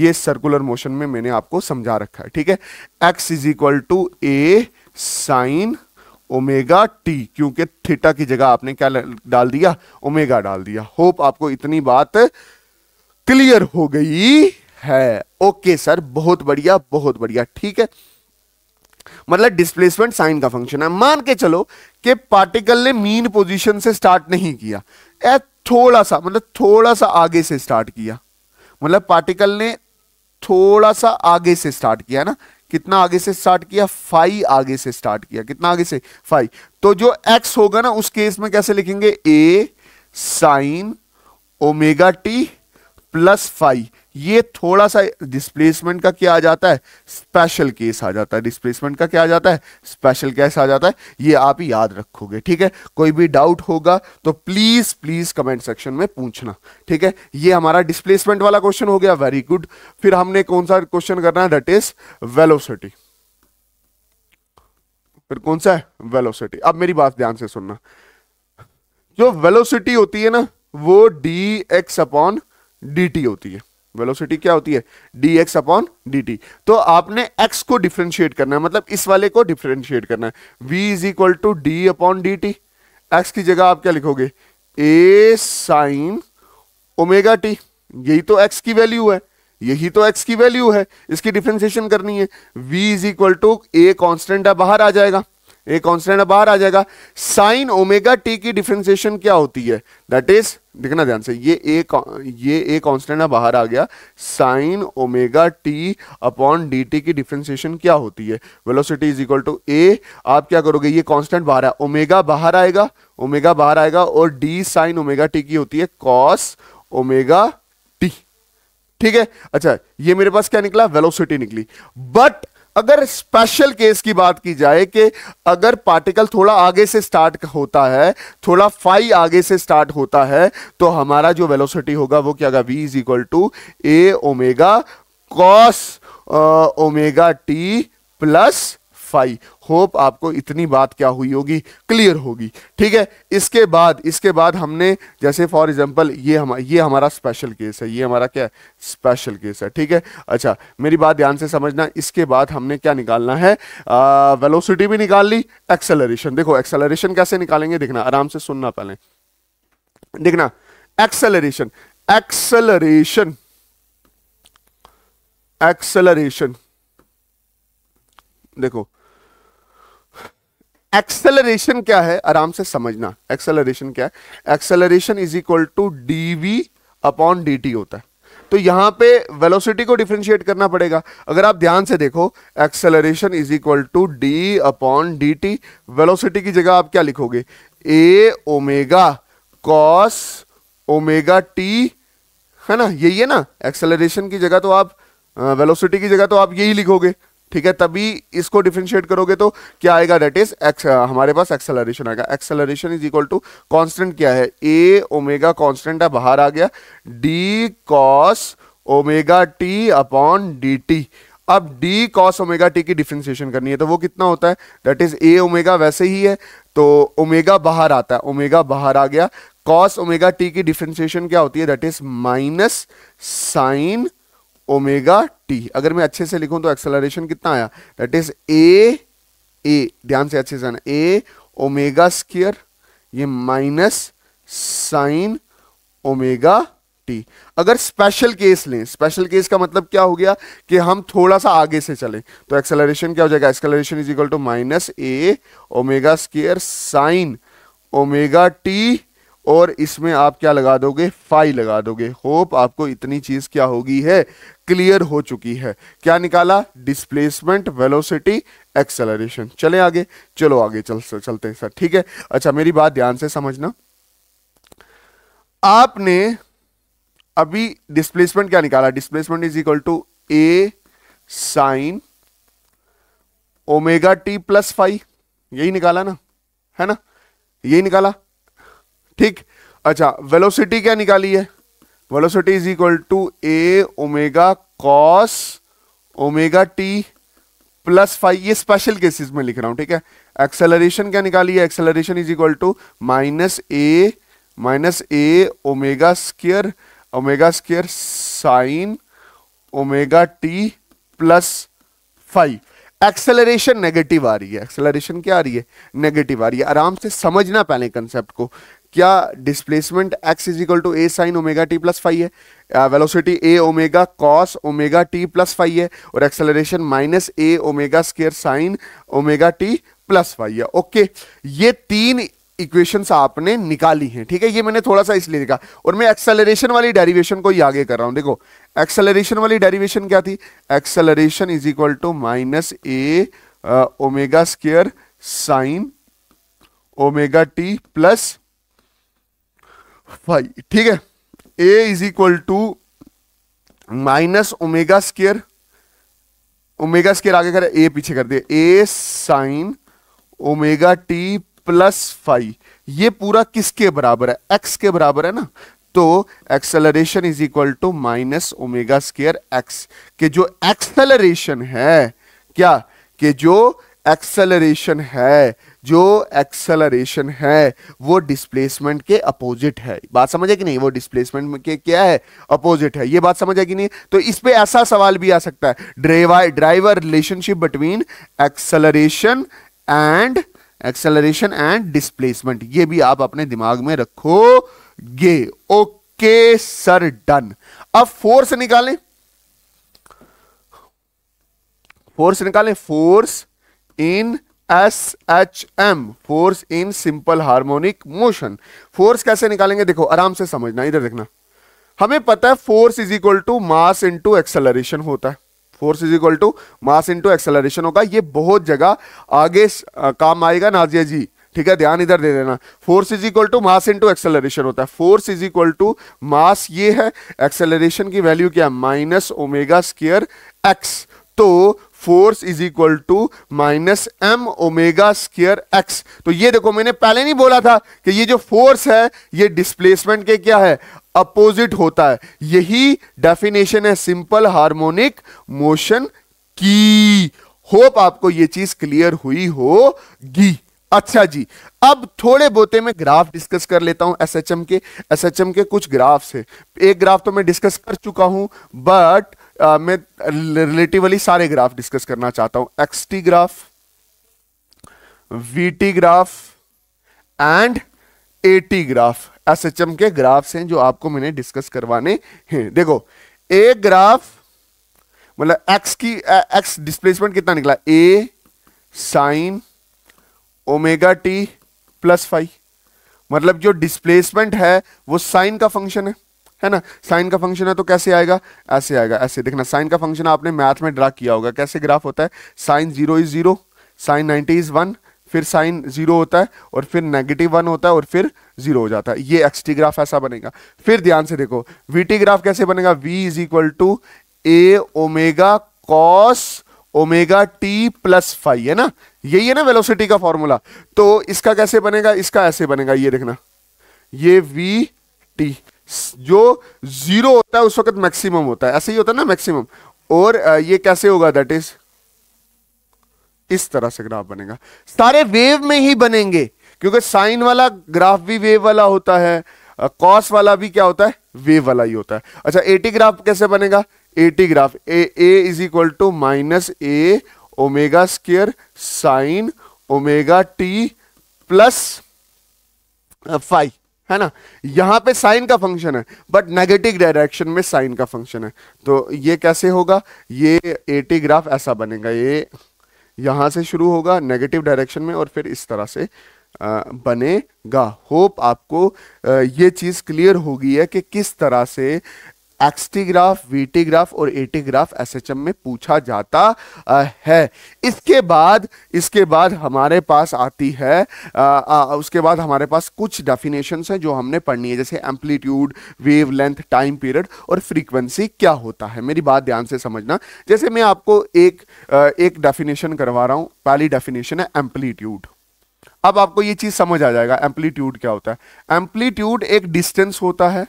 ये सर्कुलर मोशन में मैंने आपको समझा रखा है ठीक है X is equal to A sine omega T क्योंकि थीटा की जगह आपने क्या डाल दिया ओमेगा डाल दिया होप आपको इतनी बात क्लियर हो गई है ओके सर बहुत बढ़िया बहुत बढ़िया ठीक है मतलब डिस्प्लेसमेंट साइन का फंक्शन है मान के चलो कि पार्टिकल ने मीन पोजीशन से स्टार्ट नहीं किया थोड़ा सा मतलब थोड़ा सा आगे से स्टार्ट किया मतलब पार्टिकल ने थोड़ा सा आगे से स्टार्ट किया ना कितना आगे से स्टार्ट किया फाइव आगे से स्टार्ट किया कितना आगे से फाइव तो जो एक्स होगा ना उस केस में कैसे लिखेंगे A sine omega T plus five ये थोड़ा सा डिस्प्लेसमेंट का क्या आ जाता है स्पेशल केस आ जाता है डिस्प्लेसमेंट का क्या आ जाता है स्पेशल केस आ जाता है ये आप याद रखोगे ठीक है कोई भी डाउट होगा तो प्लीज प्लीज कमेंट सेक्शन में पूछना ठीक है ये हमारा डिस्प्लेसमेंट वाला क्वेश्चन हो गया वेरी गुड फिर हमने कौन सा क्वेश्चन करना है दट इज वेलोसिटी फिर कौन सा है वेलोसिटी अब मेरी बात ध्यान से सुनना जो वेलोसिटी होती है ना वो D X upon D T होती है वेलोसिटी क्या होती है D X upon D T तो आपने एक्स को डिफ्रेंशिएट करना है मतलब इस वाले को डिफ्रेंशिएट करना है V is equal to D upon D T X की जगह आप क्या लिखोगे ए साइन ओमेगा टी यही तो एक्स की वैल्यू है यही तो एक्स की वैल्यू है इसकी डिफ्रेंशिएशन करनी है V is equal to A constant है बाहर आ जाएगा ए कॉन्स्टेंट बाहर आ जाएगा साइन ओमेगा टी की डिफ्रेंसिएशन क्या होती है दैट इज देखना ध्यान से ये ए ये ए कॉन्स्टेंट बाहर आ गया sine omega T upon D T की डिफ्रेंसिएशन क्या होती है velocity is equal to A आप क्या करोगे ये कॉन्स्टेंट बाहर है ओमेगा बाहर आएगा ओमेगा बाहर आएगा और डी साइन ओमेगा टी की होती है कॉस ओमेगा टी ठीक है अच्छा ये मेरे पास क्या निकला वेलोसिटी निकली बट अगर स्पेशल केस की बात की जाए कि अगर पार्टिकल थोड़ा आगे से स्टार्ट होता है थोड़ा फाइ आगे से स्टार्ट होता है तो हमारा जो वेलोसिटी होगा वो क्या होगा V is equal to A omega cos omega T plus five hope आपको इतनी बात क्या हुई होगी क्लियर होगी ठीक है इसके बाद इसके बाद हमने जैसे फॉर एग्जांपल ये हम ये हमारा स्पेशल केस है ये हमारा क्या है स्पेशल केस है ठीक है अच्छा मेरी बात ध्यान से समझना इसके बाद हमने क्या निकालना है वेलोसिटी भी निकाल ली एक्सेलरेशन देखो एक्सेलरेशन कैसे निकालेंगे देखना आराम से सुनना पहले देखना एक्सेलरेशन एक्सेलरेशन एक्सेलरेशन देखो एक्सेलरेशन क्या है आराम से समझना एक्सेलरेशन क्या है acceleration is equal to D upon D होता है तो यहां पे वेलोसिटी को डिफ्रेंशिएट करना पड़ेगा अगर आप ध्यान से देखो acceleration is equal to D upon D velocity की जगह आप क्या लिखोगे A omega cos omega T है ना यही है ना एक्सेलरेशन की जगह तो आप वेलोसिटी की जगह तो आप यही लिखोगे ठीक है तभी इसको डिफ्रेंशिएट करोगे तो क्या आएगा डेट इज एक्स हमारे पास एक्सेलरेशन आएगा acceleration is equal to constant क्या है ए ओमेगा कॉन्स्टेंट है बाहर आ गया D cos omega T upon D T अब डी कॉस ओमेगा टी की डिफ्रेंशिएशन करनी है तो वो कितना होता है दैट इज ए ओमेगा वैसे ही है तो ओमेगा बाहर आता है ओमेगा बाहर आ गया कॉस ओमेगा टी की डिफ्रेंशिएशन क्या होती है that is minus sine omega T अगर मैं अच्छे से लिखूं तो एक्सेलरेशन कितना आया दैट इज ए ए ध्यान से अच्छे से आना ए ओमेगा स्क्र ये माइनस साइन ओमेगा टी अगर स्पेशल केस लें स्पेशल केस का मतलब क्या हो गया कि हम थोड़ा सा आगे से चलें तो एक्सेलरेशन क्या हो जाएगा acceleration is equal to minus A omega square sine omega T और इसमें आप क्या लगा दोगे फाई लगा दोगे होप आपको इतनी चीज क्या होगी है क्लियर हो चुकी है क्या निकाला डिस्प्लेसमेंट वेलोसिटी एक्सेलरेशन चले आगे चलो आगे चल चलते हैं सर ठीक है अच्छा मेरी बात ध्यान से समझना आपने अभी डिस्प्लेसमेंट क्या निकाला displacement is equal to A sine omega T plus five यही निकाला ना है ना यही निकाला ठीक अच्छा वेलोसिटी क्या निकाली है velocity is equal to A omega cos omega T plus five ये स्पेशल केसेस में लिख रहा हूं ठीक है एक्सेलरेशन क्या निकाली है acceleration is equal to minus A minus A omega square omega square sine omega T plus five acceleration negative आ रही है एक्सेलरेशन क्या आ रही है नेगेटिव आ रही है आराम से समझना पहले कंसेप्ट को क्या displacement X is equal to A sine omega T plus five है velocity A omega cos omega T plus five है और acceleration minus A omega square sine omega T plus five है ओके ये तीन इक्वेशंस आपने निकाली हैं ठीक है ये मैंने थोड़ा सा इसलिए लिखा और मैं एक्सेलरेशन वाली डेरिवेशन को ही आगे कर रहा हूं देखो एक्सेलरेशन वाली डेरिवेशन क्या थी acceleration is equal to minus A omega square sine omega T plus five ठीक है A is equal to minus omega square omega square आगे कर ए पीछे कर दिया A sine omega T plus five ये पूरा किसके बराबर है एक्स के बराबर है ना तो acceleration is equal to minus omega square X के जो एक्सेलरेशन है क्या कि जो एक्सेलरेशन है जो एक्सेलरेशन है वो डिस्प्लेसमेंट के अपोजिट है बात समझ कि नहीं वो डिस्प्लेसमेंट के क्या है अपोजिट है ये बात समझ है कि नहीं तो इस पे ऐसा सवाल भी आ सकता है driver driver relationship between acceleration and acceleration and displacement ये भी आप अपने दिमाग में रखोगे ओके सर डन अब फोर्स निकालें फोर्स निकालें force in S H M force in simple harmonic motion force कैसे निकालेंगे देखो आराम से समझना इधर देखना हमें पता है force is equal to mass into acceleration होता है force is equal to mass into acceleration होगा ये बहुत जगह आगे काम आएगा नाजिया जी ठीक है ध्यान इधर दे देना force is equal to mass into acceleration होता है force is equal to mass ये है एक्सेलरेशन की वैल्यू क्या है माइनस ओमेगा स्केयर एक्स तो force is equal to minus M omega square X तो ये देखो मैंने पहले नहीं बोला था कि ये जो फोर्स है ये डिस्प्लेसमेंट के क्या है अपोजिट होता है यही डेफिनेशन है सिंपल हार्मोनिक मोशन की होप आपको ये चीज क्लियर हुई होगी अच्छा जी अब थोड़े बोते में ग्राफ डिस्कस कर लेता हूं एसएचएम के एसएचएम के कुछ ग्राफ्स है एक ग्राफ तो मैं डिस्कस कर चुका हूं बट मैं रिलेटिवली सारे ग्राफ डिस्कस करना चाहता हूं X T graph V T graph and A T graph S H M के ग्राफ्स हैं जो आपको मैंने डिस्कस करवाने हैं देखो ए ग्राफ मतलब एक्स की एक्स डिस्प्लेसमेंट कितना निकला A sine omega T plus five मतलब जो डिस्प्लेसमेंट है वो साइन का फंक्शन है है ना साइन का फंक्शन है तो कैसे आएगा ऐसे आएगा ऐसे देखना साइन का फंक्शन आपने मैथ में ड्रा किया होगा कैसे ग्राफ होता है sine zero is zero sine ninety is one फिर साइन जीरो होता है और फिर नेगेटिव वन होता है और फिर जीरो हो जाता है ये एक्स ग्राफ ऐसा बनेगा फिर ध्यान से देखो वी ग्राफ कैसे बनेगा V is equal to A omega cos omega T plus five है ना यही है ना वेलोसिटी का फॉर्मूला तो इसका कैसे बनेगा इसका ऐसे बनेगा ये देखना ये वी टी जो जीरो होता है उस वक्त मैक्सिमम होता है ऐसे ही होता है ना मैक्सिमम और ये कैसे होगा दैट इज इस तरह से ग्राफ बनेगा सारे वेव में ही बनेंगे क्योंकि साइन वाला ग्राफ भी वेव वाला होता है कॉस वाला भी क्या होता है वेव वाला ही होता है अच्छा एटी ग्राफ कैसे बनेगा A T graph A A is equal to minus A omega square sine omega T plus five है ना यहां पे साइन का फंक्शन है बट नेगेटिव डायरेक्शन में साइन का फंक्शन है तो ये कैसे होगा ये एटी ग्राफ ऐसा बनेगा ये यहां से शुरू होगा नेगेटिव डायरेक्शन में और फिर इस तरह से बनेगा होप आपको ये चीज़ क्लियर होगी है कि किस तरह से एक्सटी ग्राफ वीटी ग्राफ और एटी ग्राफ एसएचएम में पूछा जाता है इसके बाद इसके बाद हमारे पास आती है आ, आ, उसके बाद हमारे पास कुछ डेफिनेशंस हैं जो हमने पढ़नी है जैसे amplitude wavelength time period और फ्रीक्वेंसी क्या होता है मेरी बात ध्यान से समझना जैसे मैं आपको एक एक डेफिनेशन करवा रहा हूँ पहली डेफिनेशन है एम्पलीट्यूड अब आपको ये चीज समझ आ जाएगा एम्पलीट्यूड क्या होता है एम्पलीट्यूड एक डिस्टेंस होता है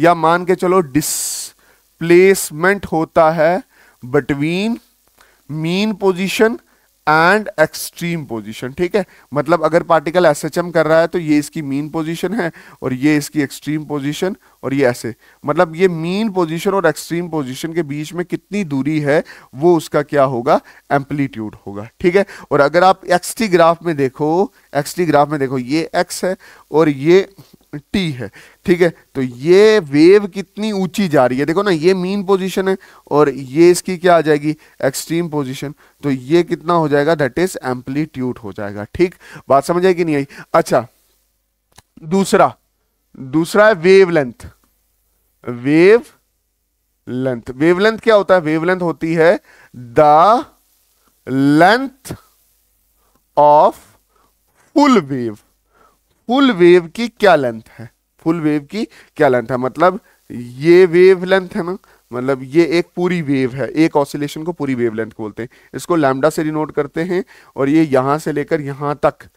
या मान के चलो डिस्प्लेसमेंट होता है between mean position and extreme position ठीक है मतलब अगर पार्टिकल एस एच एम कर रहा है तो ये इसकी मीन पोजीशन है और ये इसकी एक्सट्रीम पोजीशन और ये ऐसे मतलब ये मीन पोजीशन और एक्सट्रीम पोजीशन के बीच में कितनी दूरी है वो उसका क्या होगा एम्पलीट्यूड होगा ठीक है और अगर आप एक्सटी ग्राफ में देखो एक्सटी ग्राफ में देखो ये एक्स है और ये टी है ठीक है तो ये वेव कितनी ऊंची जा रही है देखो ना ये मीन पोजीशन है और ये इसकी क्या आ जाएगी एक्सट्रीम पोजीशन तो ये कितना हो जाएगा दैट इज एम्पलीट्यूड हो जाएगा ठीक बात समझ आई कि नहीं आई अच्छा दूसरा दूसरा है wavelength wavelength wavelength क्या होता है वेव लेंथ होती है the length of full wave full wave की क्या लेंथ है फुल वेव की क्या लेंथ है मतलब ये वेव लेंथ है ना मतलब ये एक पूरी वेव है एक ऑसिलेशन को पूरी वेव लेंथ बोलते हैं इसको लैमडा से डिनोट करते हैं और ये यहां से लेकर यहां तक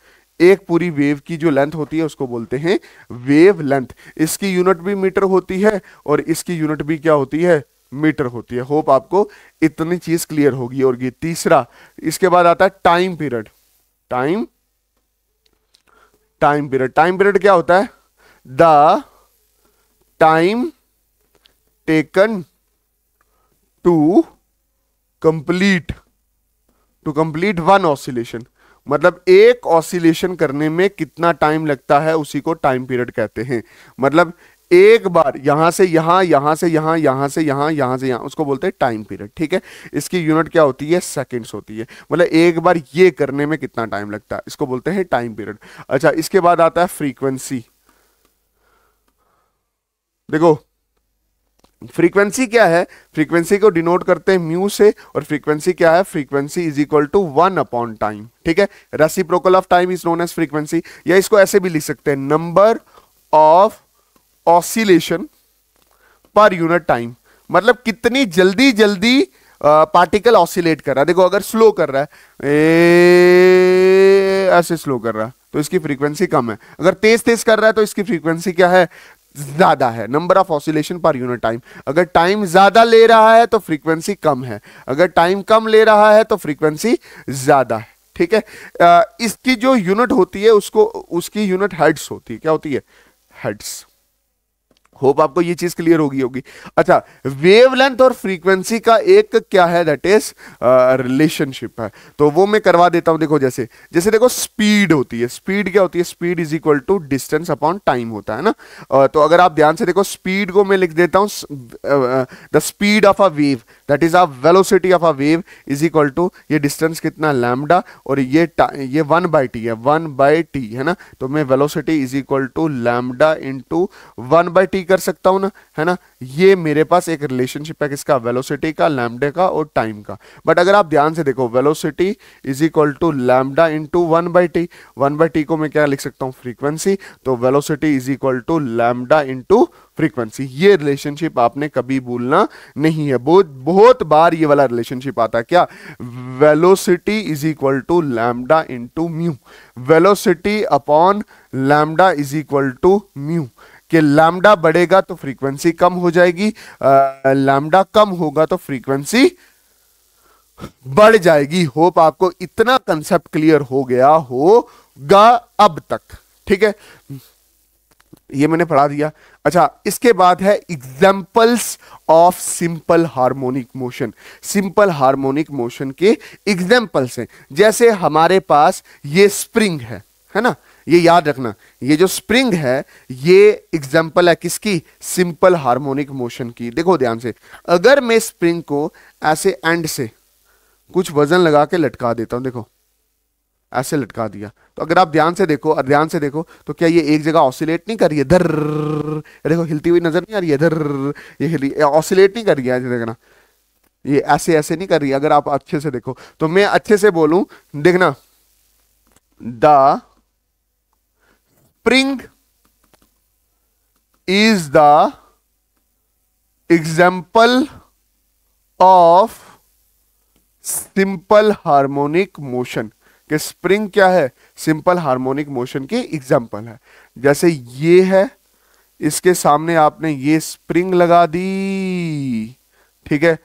एक पूरी वेव की जो लेंथ होती है उसको बोलते हैं वेव लेंथ इसकी यूनिट भी मीटर होती है और इसकी यूनिट भी क्या होती है मीटर होती है होप आपको इतनी चीज क्लियर होगी और ये तीसरा इसके बाद आता है time period time time period time period क्या होता है the time taken to complete to complete one oscillation मतलब एक ऑसिलेशन करने में कितना टाइम लगता है उसी को टाइम पीरियड कहते हैं मतलब एक बार यहां से यहां यहां से यहां यहां से यहां यहां से यहां उसको बोलते हैं टाइम पीरियड ठीक है इसकी यूनिट क्या होती है सेकंड्स होती है मतलब एक बार ये करने में कितना टाइम लगता है इसको बोलते हैं टाइम पीरियड अच्छा इसके बाद आता है फ्रीक्वेंसी देखो फ्रीक्वेंसी क्या है फ्रीक्वेंसी को डिनोट करते हैं म्यू से और फ्रीक्वेंसी क्या है frequency is equal to one upon time ठीक है reciprocal of time is known as frequency या इसको ऐसे भी लिख सकते हैं number of oscillation per unit time मतलब कितनी जल्दी जल्दी पार्टिकल ऑसिलेट कर रहा है देखो अगर स्लो कर रहा है ऐसे स्लो कर रहा है तो इसकी फ्रीक्वेंसी कम है अगर तेज तेज कर रहा है तो इसकी फ्रीक्वेंसी क्या है ज्यादा है number of oscillation per unit time अगर टाइम ज्यादा ले रहा है तो फ्रीक्वेंसी कम है अगर टाइम कम ले रहा है तो फ्रीक्वेंसी ज्यादा है ठीक है आ, इसकी जो यूनिट होती है उसको उसकी यूनिट हर्ट्स होती है क्या होती है हर्ट्स होप आपको ये चीज क्लियर होगी होगी अच्छा वेवलेंथ और फ्रीक्वेंसी का एक क्या है दैट इज रिलेशनशिप है तो वो मैं करवा देता हूं देखो जैसे जैसे देखो स्पीड होती है स्पीड क्या होती है speed is equal to distance upon time होता है ना uh, तो अगर आप ध्यान से देखो स्पीड को मैं लिख देता हूं the speed of a wave that is a velocity of a wave is equal to ये डिस्टेंस कितना लैमडा और ये ये वन बाई टी है वन बाई टी है ना तो मैं velocity is equal to lambda to one by T भी कर सकता हूं ना है ना ये मेरे पास एक रिलेशनशिप है किसका वेलोसिटी का लैमडे का और टाइम का बट अगर आप ध्यान से देखो velocity is equal to lambda into one by T one by T को मैं क्या लिख सकता हूं फ्रीक्वेंसी तो velocity is equal to lambda into frequency ये रिलेशनशिप आपने कभी भूलना नहीं है बहुत बहुत बार ये वाला रिलेशनशिप आता है क्या velocity is equal to lambda into mu velocity upon lambda is equal to mu कि लैम्डा बढ़ेगा तो फ्रीक्वेंसी कम हो जाएगी लैम्डा कम होगा तो फ्रीक्वेंसी बढ़ जाएगी होप आपको इतना कंसेप्ट क्लियर हो गया होगा अब तक ठीक है ये मैंने पढ़ा दिया अच्छा इसके बाद है examples of simple harmonic motion simple harmonic motion के एग्जाम्पल्स हैं जैसे हमारे पास ये स्प्रिंग है है ना ये याद रखना ये जो स्प्रिंग है ये एग्जाम्पल है किसकी सिंपल हार्मोनिक मोशन की देखो ध्यान से अगर मैं स्प्रिंग को ऐसे एंड से कुछ वजन लगा के लटका देता हूं देखो ऐसे लटका दिया तो अगर आप ध्यान से देखो और ध्यान से देखो तो क्या ये एक जगह ऑसिलेट नहीं कर रही है धर देखो हिलती हुई नजर नहीं आ रही है धर ये हिली ऑसिलेट नहीं कर रही है देखना ये ऐसे ऐसे नहीं कर रही अगर आप अच्छे से देखो तो मैं अच्छे से बोलूं देखना the spring is the example of simple harmonic motion के स्प्रिंग क्या है सिंपल हार्मोनिक मोशन की एग्जाम्पल है जैसे ये है इसके सामने आपने ये स्प्रिंग लगा दी ठीक है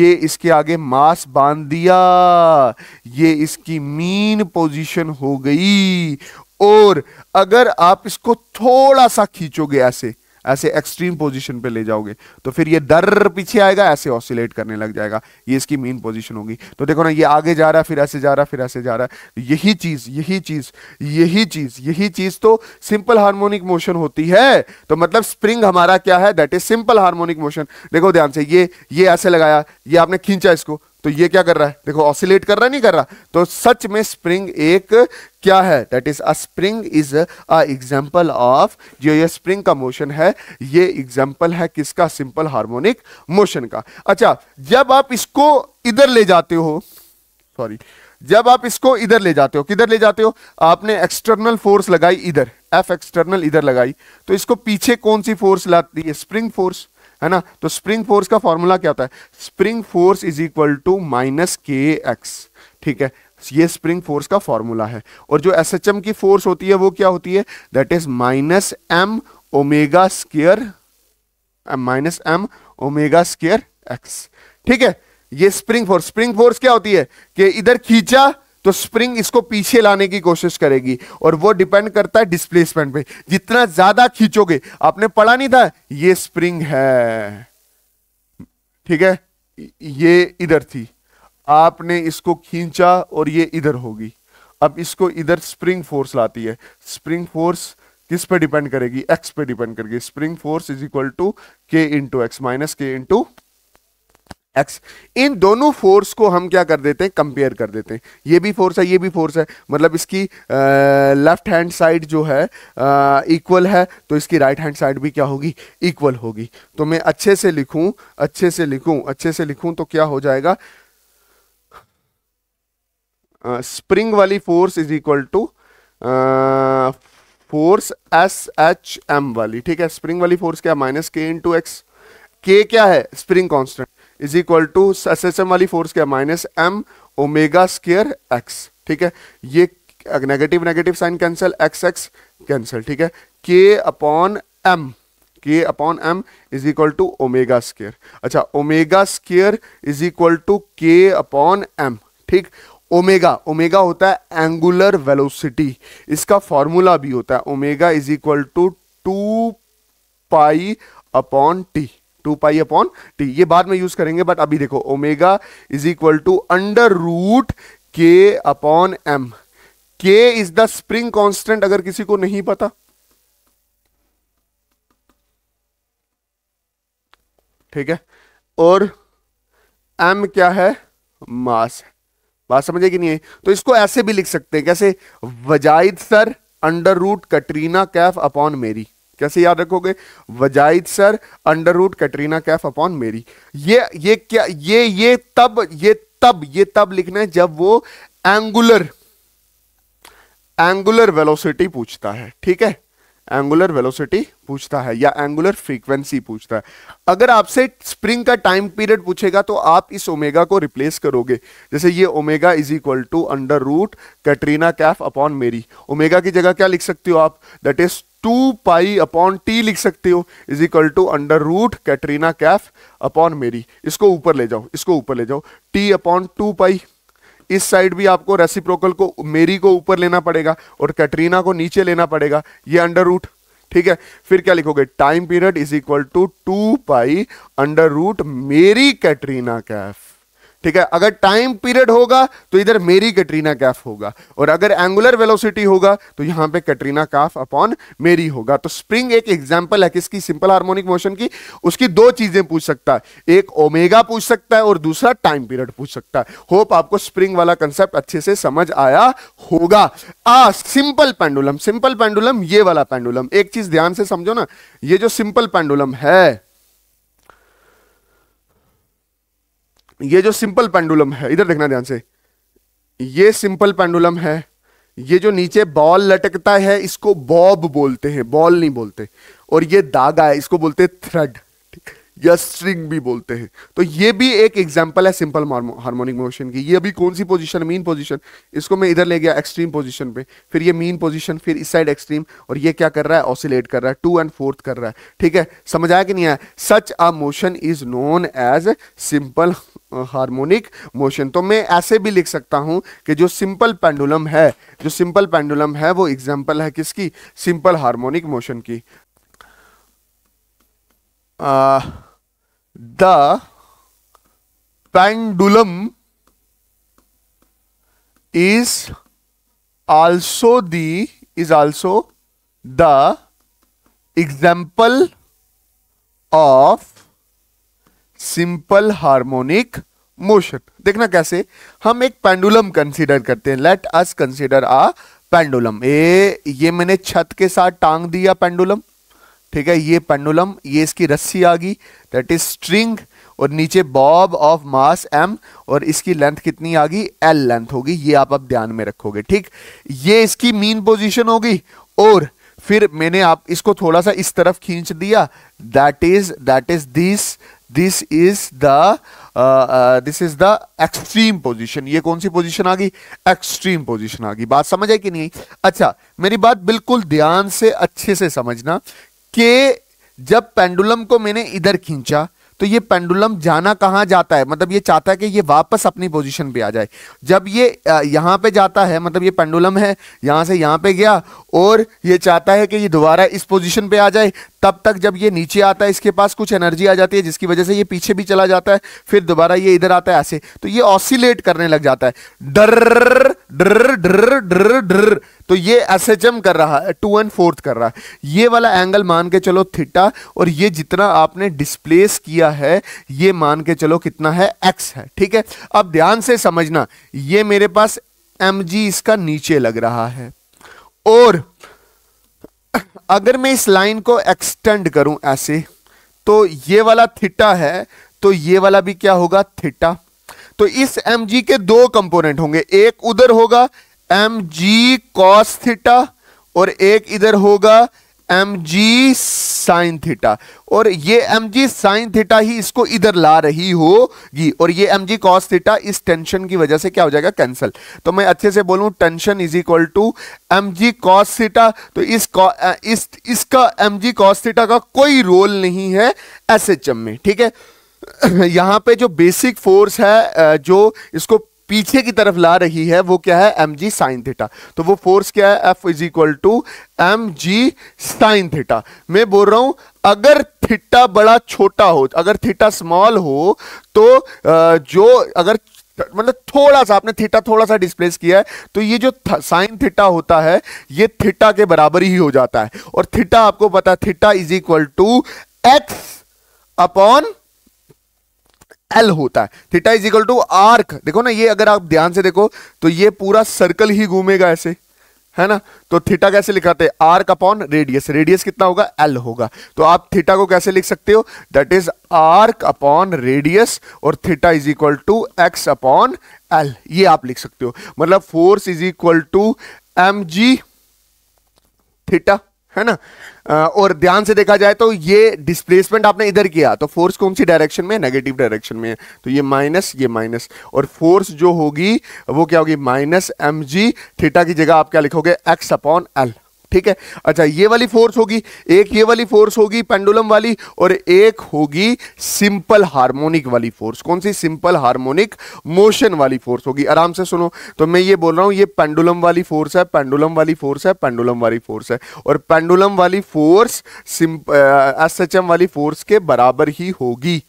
ये इसके आगे मास बांध दिया ये इसकी मीन पोजीशन हो गई और अगर आप इसको थोड़ा सा खींचोगे ऐसे ऐसे एक्सट्रीम पोजीशन पे ले जाओगे तो फिर ये दर पीछे आएगा ऐसे ऑसिलेट करने लग जाएगा ये इसकी मेन पोजीशन होगी तो देखो ना ये आगे जा रहा है फिर ऐसे जा रहा है फिर ऐसे जा रहा है यही चीज यही चीज यही चीज यही चीज तो सिंपल हार्मोनिक मोशन होती है तो मतलब स्प्रिंग हमारा क्या है that is simple harmonic motion देखो ध्यान से ये ये ऐसे लगाया ये आपने खींचा इसको तो ये क्या कर रहा है देखो ऑसिलेट कर रहा नहीं कर रहा तो सच में स्प्रिंग एक क्या है that is a spring is a example of जो ये स्प्रिंग का मोशन है ये एग्जाम्पल है किसका सिंपल हार्मोनिक मोशन का अच्छा जब आप इसको इधर ले जाते हो सॉरी जब आप इसको इधर ले जाते हो किधर ले जाते हो आपने एक्सटर्नल फोर्स लगाई इधर एफ एक्सटर्नल इधर लगाई तो इसको पीछे कौन सी फोर्स लाती है स्प्रिंग फोर्स है ना तो स्प्रिंग फोर्स का फॉर्मूला क्या होता है spring force is equal to minus K X ठीक है ये स्प्रिंग फोर्स का फॉर्मूला है और जो एस एच एम की फोर्स होती है वो क्या होती है that is minus M omega square minus M omega square X ठीक है ये स्प्रिंग फोर्स स्प्रिंग फोर्स क्या होती है कि इधर खींचा तो स्प्रिंग इसको पीछे लाने की कोशिश करेगी और वो डिपेंड करता है डिस्प्लेसमेंट पे जितना ज्यादा खींचोगे आपने पढ़ा नहीं था ये स्प्रिंग है ठीक है ये इधर थी आपने इसको खींचा और ये इधर होगी अब इसको इधर स्प्रिंग फोर्स लाती है स्प्रिंग फोर्स किस पे डिपेंड करेगी एक्स पे डिपेंड करेगी spring force is equal to K into X minus K into X इन दोनों फोर्स को हम क्या कर देते हैं कंपेयर कर देते हैं ये भी फोर्स है ये भी फोर्स है मतलब इसकी लेफ्ट हैंड साइड जो है इक्वल है तो इसकी राइट हैंड साइड भी क्या होगी इक्वल होगी तो मैं अच्छे से लिखूं अच्छे से लिखूं अच्छे से लिखूं तो क्या हो जाएगा स्प्रिंग वाली force is equal to force S H M वाली ठीक है स्प्रिंग वाली फोर्स क्या माइनस के इंटू एक्स के क्या है spring constant is equal to S S M वाली फोर्स क्या minus M omega square X ठीक है ये negative negative sign cancel X X cancel ठीक है K upon M K upon M is equal to omega square अच्छा omega square is equal to K upon M ठीक ओमेगा ओमेगा होता है एंगुलर वेलोसिटी इसका फॉर्मूला भी होता है omega is equal to two pi upon T two pi upon T ये बाद में यूज करेंगे बट अभी देखो omega is equal to under root K upon M K is the spring constant अगर किसी को नहीं पता ठीक है और एम क्या है मास बात समझे कि नहीं है तो इसको ऐसे भी लिख सकते हैं कैसे Wajid sir under root Katrina Kaif upon मेरी कैसे याद रखोगे Wajid sir under root Katrina Kaif upon मेरी ये ये क्या ये ये तब ये तब ये तब लिखना है जब वो एंगुलर एंगुलर वेलोसिटी पूछता है ठीक है एंगुलर वेलोसिटी पूछता है या एंगुलर फ्रीक्वेंसी पूछता है अगर आपसे स्प्रिंग का टाइम पीरियड पूछेगा तो आप इस ओमेगा को रिप्लेस करोगे जैसे ये omega is equal to under root Katrina Kaif upon मेरी ओमेगा की जगह क्या लिख सकते हो आप that is two pi upon T लिख सकते हो is equal to under root Katrina Kaif upon मेरी इसको ऊपर ले जाओ इसको ऊपर ले जाओ टी अपॉन टू पाई इस साइड भी आपको रेसिप्रोकल को मेरी को ऊपर लेना पड़ेगा और कैटरीना को नीचे लेना पड़ेगा ये अंडर रूट ठीक है फिर क्या लिखोगे time period is equal to two pi under root मेरी कैटरीना कैफ ठीक है अगर टाइम पीरियड होगा तो इधर मेरी कटरीना कैफ होगा और अगर एंगुलर वेलोसिटी होगा तो यहां पे कटरीना काफ अपॉन मेरी होगा तो स्प्रिंग एक एग्जाम्पल है किसकी सिंपल हार्मोनिक मोशन की उसकी दो चीजें पूछ सकता है एक ओमेगा पूछ सकता है और दूसरा टाइम पीरियड पूछ सकता है होप आपको स्प्रिंग वाला कंसेप्ट अच्छे से समझ आया होगा a simple pendulum simple pendulum ये वाला पेंडुलम एक चीज ध्यान से समझो ना ये जो सिंपल पेंडुलम है ये जो सिंपल पेंडुलम है इधर देखना ध्यान से ये सिंपल पेंडुलम है ये जो नीचे बॉल लटकता है इसको बॉब बोलते हैं बॉल नहीं बोलते और ये दागा है इसको बोलते हैं थ्रेड या स्ट्रिंग भी बोलते हैं तो ये भी एक एग्जाम्पल है सिंपल हार्मोनिक मोशन की ये अभी कौन सी पोजीशन मीन पोजीशन इसको मैं इधर ले गया एक्सट्रीम पोजीशन पे फिर ये मीन पोजीशन फिर इस साइड एक्सट्रीम और ये क्या कर रहा है ऑसिलेट कर रहा है टू एंड फोर्थ कर रहा है ठीक है समझ आया कि नहीं आया such a motion is known as simple harmonic motion तो मैं ऐसे भी लिख सकता हूं कि जो सिंपल पेंडुलम है जो सिंपल पेंडुलम है वो एग्जांपल है किसकी सिंपल हार्मोनिक मोशन की the pendulum is also the is also the example of simple harmonic motion देखना कैसे हम एक पेंडुलम कंसीडर करते हैं let us consider a pendulum ए ये मैंने छत के साथ टांग दिया पेंडुलम ठीक है ये पेंडुलम ये इसकी रस्सी आ गई दैट इज स्ट्रिंग और नीचे बॉब ऑफ मास एम और इसकी लेंथ कितनी आ गई एल लेंथ होगी ये आप अब ध्यान में रखोगे ठीक ये इसकी मीन पोजिशन होगी और फिर मैंने आप इसको थोड़ा सा इस तरफ खींच दिया that is that is this this is the this is the extreme position ये कौन सी पोजिशन आ गई एक्सट्रीम पोजिशन आ गई बात समझ आई कि नहीं अच्छा मेरी बात बिल्कुल ध्यान से अच्छे से समझना के जब पेंडुलम को मैंने इधर खींचा तो ये पेंडुलम जाना कहाँ जाता है मतलब ये चाहता है कि ये वापस अपनी पोजीशन पे आ जाए जब ये यहाँ पे जाता है मतलब ये पेंडुलम है यहाँ से यहाँ पे गया और ये चाहता है कि ये दोबारा इस पोजीशन पे आ जाए तब तक जब ये नीचे आता है इसके पास कुछ एनर्जी आ जाती है जिसकी वजह से ये पीछे भी चला जाता है फिर दोबारा ये इधर आता है ऐसे तो ये ऑसिलेट करने लग जाता है डर डर डर डर तो ये एस एच एम कर रहा है टू एंड फोर्थ कर रहा है ये वाला एंगल मान के चलो थीटा और ये जितना आपने डिस्प्लेस किया है ये मान के चलो कितना है एक्स है ठीक है अब ध्यान से समझना ये मेरे पास एम जी इसका नीचे लग रहा है और अगर मैं इस लाइन को एक्सटेंड करूं ऐसे तो ये वाला थीटा है तो ये वाला भी क्या होगा थीटा तो इस एम के दो कंपोनेंट होंगे एक उधर होगा एम जी कॉस थीटा और एक इधर होगा एम जी साइन थीटा और ये एम जी साइन थीटा ही इसको इधर ला रही होगी और ये एम जी कॉस थीटा इस टेंशन की वजह से क्या हो जाएगा कैंसल तो मैं अच्छे से बोलूं tension is equal to M G cos theta तो इस इस इसका एम जी कॉस थीटा का कोई रोल नहीं है एस एच एम में ठीक है यहां पे जो बेसिक फोर्स है जो इसको पीछे की तरफ ला रही है वो क्या है mg जी साइन थीटा तो वो फोर्स क्या है F is equal to M G sine theta मैं बोल रहा हूं अगर थीटा बड़ा छोटा हो अगर थीटा स्मॉल हो तो जो अगर मतलब थोड़ा सा आपने थीटा थोड़ा सा डिस्प्लेस किया है तो ये जो साइन थीटा होता है ये थीटा के बराबर ही हो जाता है और थीटा आपको पता है theta is equal to X upon L होता है theta is equal to arc देखो ना ये अगर आप ध्यान से देखो तो ये पूरा सर्कल ही घूमेगा ऐसे है ना तो थीटा कैसे लिखाते हैं आर्क अपॉन रेडियस रेडियस कितना होगा एल होगा तो आप थीटा को कैसे लिख सकते हो that is arc upon radius और theta is equal to X upon L ये आप लिख सकते हो मतलब force is equal to M G theta है ना और ध्यान से देखा जाए तो ये डिस्प्लेसमेंट आपने इधर किया तो फोर्स कौन सी डायरेक्शन में नेगेटिव डायरेक्शन में है तो ये माइनस ये माइनस और फोर्स जो होगी वो क्या होगी माइनस एम जी थीटा की जगह आप क्या लिखोगे एक्स अपॉन एल ठीक है अच्छा ये वाली फोर्स होगी एक ये वाली फोर्स होगी पेंडुलम वाली और एक होगी सिंपल हार्मोनिक वाली फोर्स कौन सी सिंपल हार्मोनिक मोशन वाली फोर्स होगी आराम से सुनो तो मैं ये बोल रहा हूं ये पेंडुलम वाली फोर्स है पेंडुलम वाली फोर्स है पेंडुलम वाली फोर्स है और पेंडुलम वाली फोर्स एस एच एम वाली फोर्स के बराबर ही होगी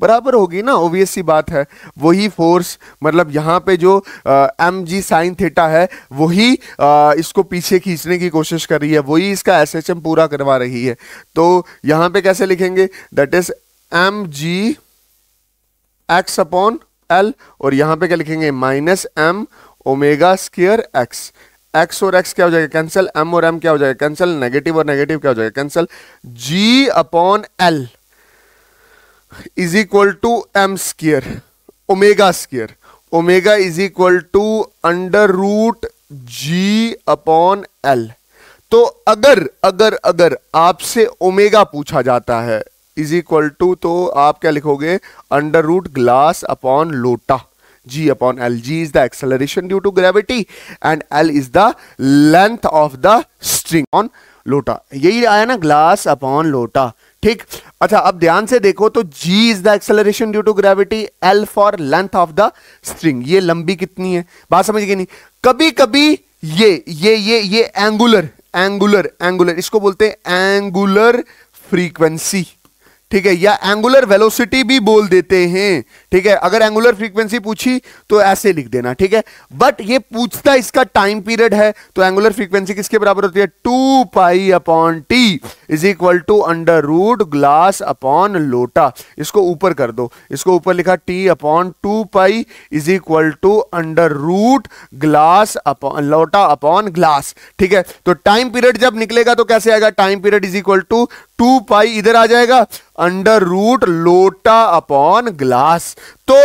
बराबर होगी ना ओबियस सी बात है वही फोर्स मतलब यहाँ पे जो एम जी साइन थेटा है वही आ, इसको पीछे खींचने की कोशिश कर रही है वही इसका एस एच एम पूरा करवा रही है तो यहाँ पे कैसे लिखेंगे that is M G X upon L और यहाँ पे क्या लिखेंगे minus M omega square X X और एक्स क्या हो जाएगा कैंसिल एम और एम क्या हो जाएगा कैंसिल नेगेटिव और नेगेटिव क्या हो जाएगा cancel G upon L is equal to M square omega square omega is equal to under root G upon L तो अगर अगर अगर आपसे ओमेगा पूछा जाता है इज इक्वल टू तो आप क्या लिखोगे अंडर रूट ग्लास अपॉन लोटा G upon L G is the acceleration due to gravity and L is the length of the string on लोटा यही आया ना ग्लास अपॉन लोटा ठीक अच्छा अब ध्यान से देखो तो g is the acceleration due to gravity l for length of the string ये लंबी कितनी है बात समझ गई नहीं कभी कभी ये ये ये ये एंगुलर एंगुलर एंगुलर इसको बोलते हैं एंगुलर फ्रीक्वेंसी ठीक है या एंगुलर वेलोसिटी भी बोल देते हैं ठीक है अगर एंगुलर फ्रीक्वेंसी पूछी तो ऐसे लिख देना ठीक है बट ये पूछता इसका टाइम पीरियड है तो एंगुलर फ्रीक्वेंसी किसके बराबर होती है two pi upon T is equal to under root glass upon लोटा इसको ऊपर कर दो इसको ऊपर लिखा T upon two pi is equal to under root glass upon लोटा अपॉन ग्लास ठीक है तो टाइम पीरियड जब निकलेगा तो कैसे आएगा time period is equal to two pi इधर आ जाएगा अंडर रूट लोटा अपॉन ग्लास तो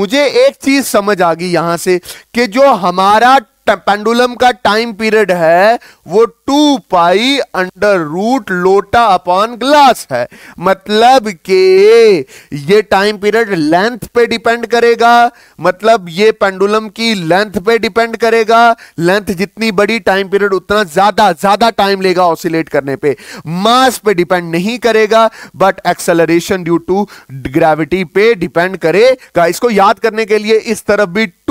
मुझे एक चीज समझ आ गई यहां से कि जो हमारा पेंडुलम का टाइम पीरियड है वो टू पाई अंडर रूट लोटा अपॉन ग्लास है मतलब के ये टाइम पीरियड लेंथ पे डिपेंड करेगा मतलब ये पेंडुलम की लेंथ पे डिपेंड करेगा लेंथ जितनी बड़ी टाइम पीरियड उतना ज्यादा ज्यादा टाइम लेगा ऑसिलेट करने पे मास पे डिपेंड नहीं करेगा but acceleration due to gravity पे डिपेंड करेगा इसको याद करने के लिए इस तरफ भी टू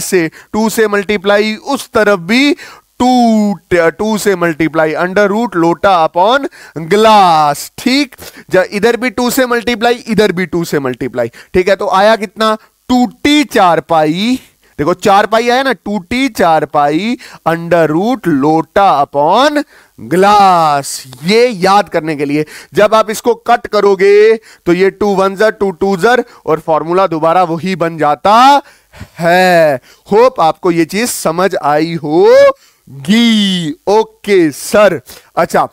से टू से मल्टीप्लाई मल्टीप्लाई उस तरफ भी टू टू से मल्टीप्लाई अंडर रूट लोटा अपॉन ग्लास ठीक इधर भी टू से मल्टीप्लाई इधर भी टू से मल्टीप्लाई ठीक है तो आया कितना टू टी चार पाई देखो चार पाई आया ना टू टी चार पाई अंडर रूट लोटा अपॉन ग्लास ये याद करने के लिए जब आप इसको कट करोगे तो ये टू वन जर टू टू जर और फॉर्मूला दोबारा वही बन जाता है होप आपको ये चीज समझ आई होगी ओके सर अच्छा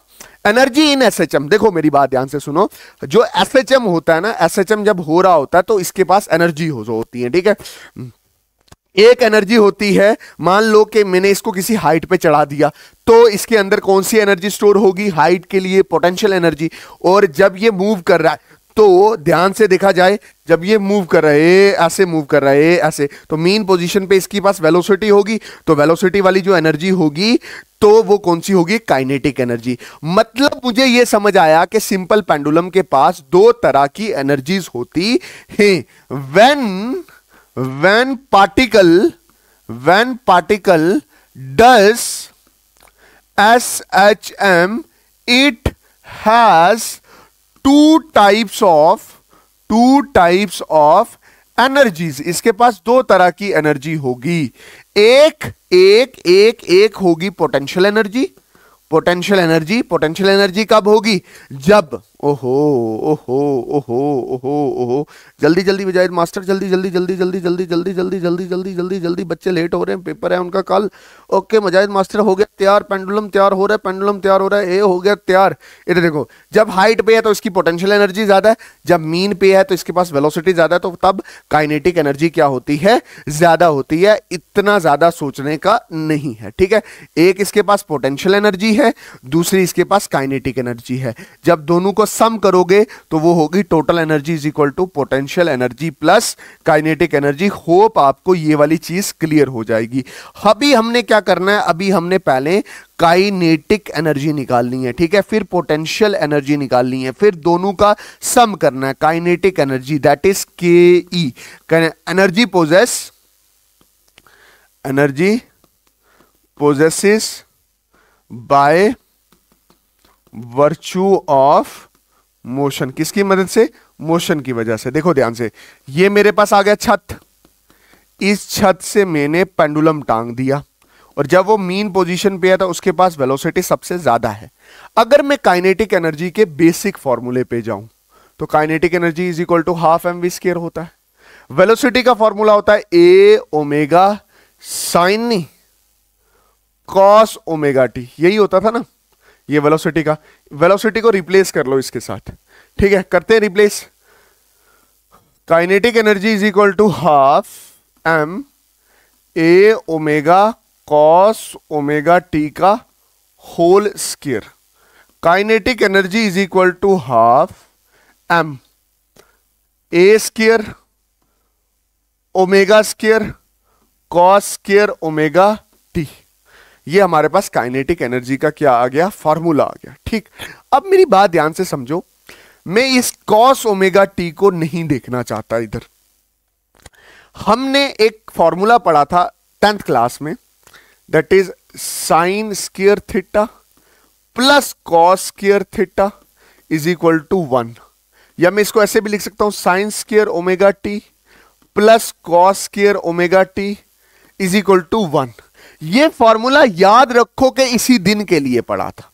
एनर्जी इन एसएचएम देखो मेरी बात ध्यान से सुनो जो एसएचएम होता है ना एसएचएम जब हो रहा होता है तो इसके पास एनर्जी हो होती है ठीक है एक एनर्जी होती है मान लो कि मैंने इसको किसी हाइट पे चढ़ा दिया तो इसके अंदर कौन सी एनर्जी स्टोर होगी हाइट के लिए पोटेंशियल एनर्जी और जब ये मूव कर रहा है तो ध्यान से देखा जाए जब ये मूव कर रहे ऐसे मूव कर रहे ऐसे तो मेन पोजीशन पे इसके पास वेलोसिटी होगी तो वेलोसिटी वाली जो एनर्जी होगी तो वो कौन सी होगी काइनेटिक एनर्जी मतलब मुझे ये समझ आया कि सिंपल पेंडुलम के पास दो तरह की एनर्जीज होती हैं when when particle when particle does S H M it has two types of two types of energies इसके पास दो तरह की एनर्जी होगी एक एक एक एक होगी potential energy potential energy potential energy कब होगी जब ओहो ओहो ओहो ओहो ओहो जल्दी जल्दी मुजाहिद मास्टर जल्दी जल्दी जल्दी जल्दी जल्दी जल्दी जल्दी जल्दी जल्दी जल्दी जल्दी बच्चे लेट हो रहे हैं पेपर है उनका कल ओके मुजाहिद मास्टर हो गया तैयार पेंडुलम तैयार हो रहा है पेंडुलम तैयार हो रहा है ए हो गया तैयार इधर देखो जब हाइट पे है तो इसकी पोटेंशियल एनर्जी ज़्यादा है जब मीन पे है तो इसके पास वेलोसिटी ज़्यादा है तो तब काइनेटिक एनर्जी क्या होती है ज़्यादा होती है इतना ज़्यादा सोचने का नहीं है ठीक है एक इसके पास पोटेंशियल एनर्जी है दूसरी इसके पास काइनेटिक एनर्जी है जब दोनों को सम करोगे तो वो होगी total energy is equal to potential energy plus kinetic energy hope आपको ये वाली चीज क्लियर हो जाएगी अभी हमने क्या करना है अभी हमने पहले काइनेटिक एनर्जी निकालनी है ठीक है फिर पोटेंशियल एनर्जी निकालनी है फिर दोनों का सम करना है kinetic energy that is K E energy possess energy possesses by virtue of motion किसकी मदद से मोशन की वजह से देखो ध्यान से ये मेरे पास आ गया छत इस छत से मैंने पेंडुलम टांग दिया और जब वो मीन पोजीशन पे है तो उसके पास वेलोसिटी सबसे ज्यादा है अगर मैं काइनेटिक एनर्जी के बेसिक फॉर्मूले पे जाऊं तो kinetic energy is equal to half M V square होता है वेलोसिटी का फॉर्मूला होता है A omega sine cos omega T यही होता था ना ये वेलोसिटी का वेलोसिटी को रिप्लेस कर लो इसके साथ ठीक है करते हैं replace kinetic energy is equal to half M A omega cos omega T का whole square kinetic energy is equal to half M A square omega square cos square omega T ये हमारे पास काइनेटिक एनर्जी का क्या आ गया फार्मूला आ गया ठीक अब मेरी बात ध्यान से समझो मैं इस कॉस ओमेगा टी को नहीं देखना चाहता इधर हमने एक फॉर्मूला पढ़ा था टेंथ क्लास में that is sine square theta plus cos square theta is equal to one या मैं इसको ऐसे भी लिख सकता हूं sine square omega T plus cos square omega T is equal to one ये फॉर्मूला याद रखो कि इसी दिन के लिए पढ़ा था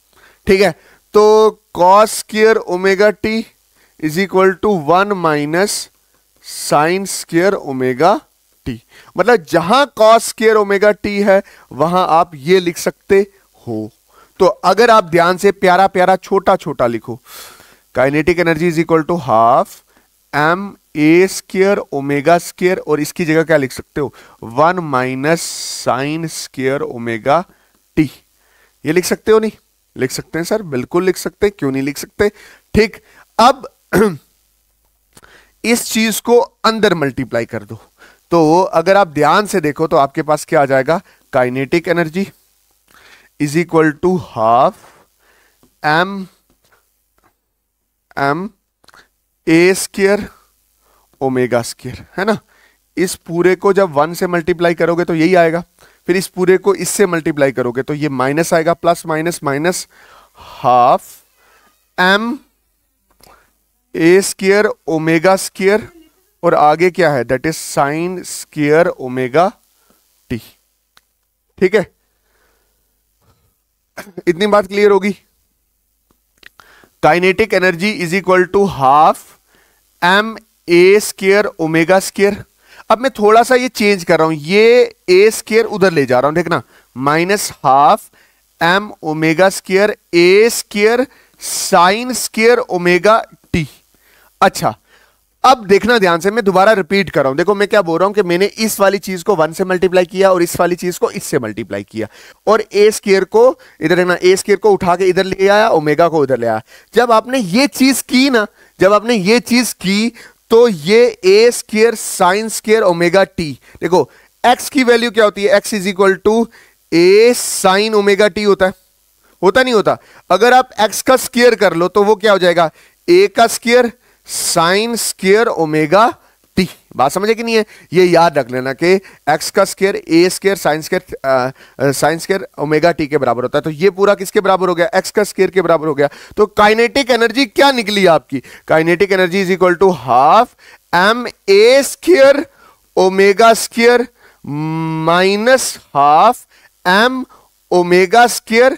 ठीक है तो cos square omega T is equal to one minus sine square omega T मतलब जहां कॉस स्केयर ओमेगा टी है वहां आप ये लिख सकते हो तो अगर आप ध्यान से प्यारा प्यारा छोटा छोटा लिखो kinetic energy is equal to half M A square omega square और इसकी जगह क्या लिख सकते हो one minus sine square omega T ये लिख सकते हो नहीं लिख सकते हैं सर बिल्कुल लिख सकते क्यों नहीं लिख सकते ठीक अब इस चीज को अंदर मल्टीप्लाई कर दो तो अगर आप ध्यान से देखो तो आपके पास क्या आ जाएगा kinetic energy is equal to half M M A square omega square है ना इस पूरे को जब वन से मल्टीप्लाई करोगे तो यही आएगा फिर इस पूरे को इससे मल्टीप्लाई करोगे तो ये माइनस आएगा plus minus minus half M A square omega square और आगे क्या है that is sine square omega T ठीक है इतनी बात क्लियर होगी kinetic energy is equal to half M A square omega square अब मैं थोड़ा सा ये चेंज कर रहा हूं ये ए स्केयर उधर ले जा रहा हूं देखना minus half M omega square A square sine square omega T अच्छा अब देखना ध्यान से मैं दोबारा रिपीट कर रहा हूं देखो मैं क्या बोल रहा हूं कि मैंने इस वाली चीज को वन से मल्टीप्लाई किया और इस वाली चीज को इससे मल्टीप्लाई किया और ए स्केयर को इधर देखना ए स्केयर को उठा के इधर ले आया ओमेगा को उधर ले आया जब आपने ये चीज की ना जब आपने ये चीज की तो ये A square sine square omega T देखो एक्स की वैल्यू क्या होती है X is equal to A sine omega T होता है होता नहीं होता अगर आप एक्स का स्केयर कर लो तो वो क्या हो जाएगा ए का square sine square omega T बात समझे कि नहीं है ये याद रख लेना कि एक्स का square A square sine square sine square omega T के बराबर होता है तो ये पूरा किसके बराबर हो गया एक्स का स्केयर के बराबर हो गया तो काइनेटिक एनर्जी क्या निकली आपकी kinetic energy is equal to half M A square omega square minus half M omega square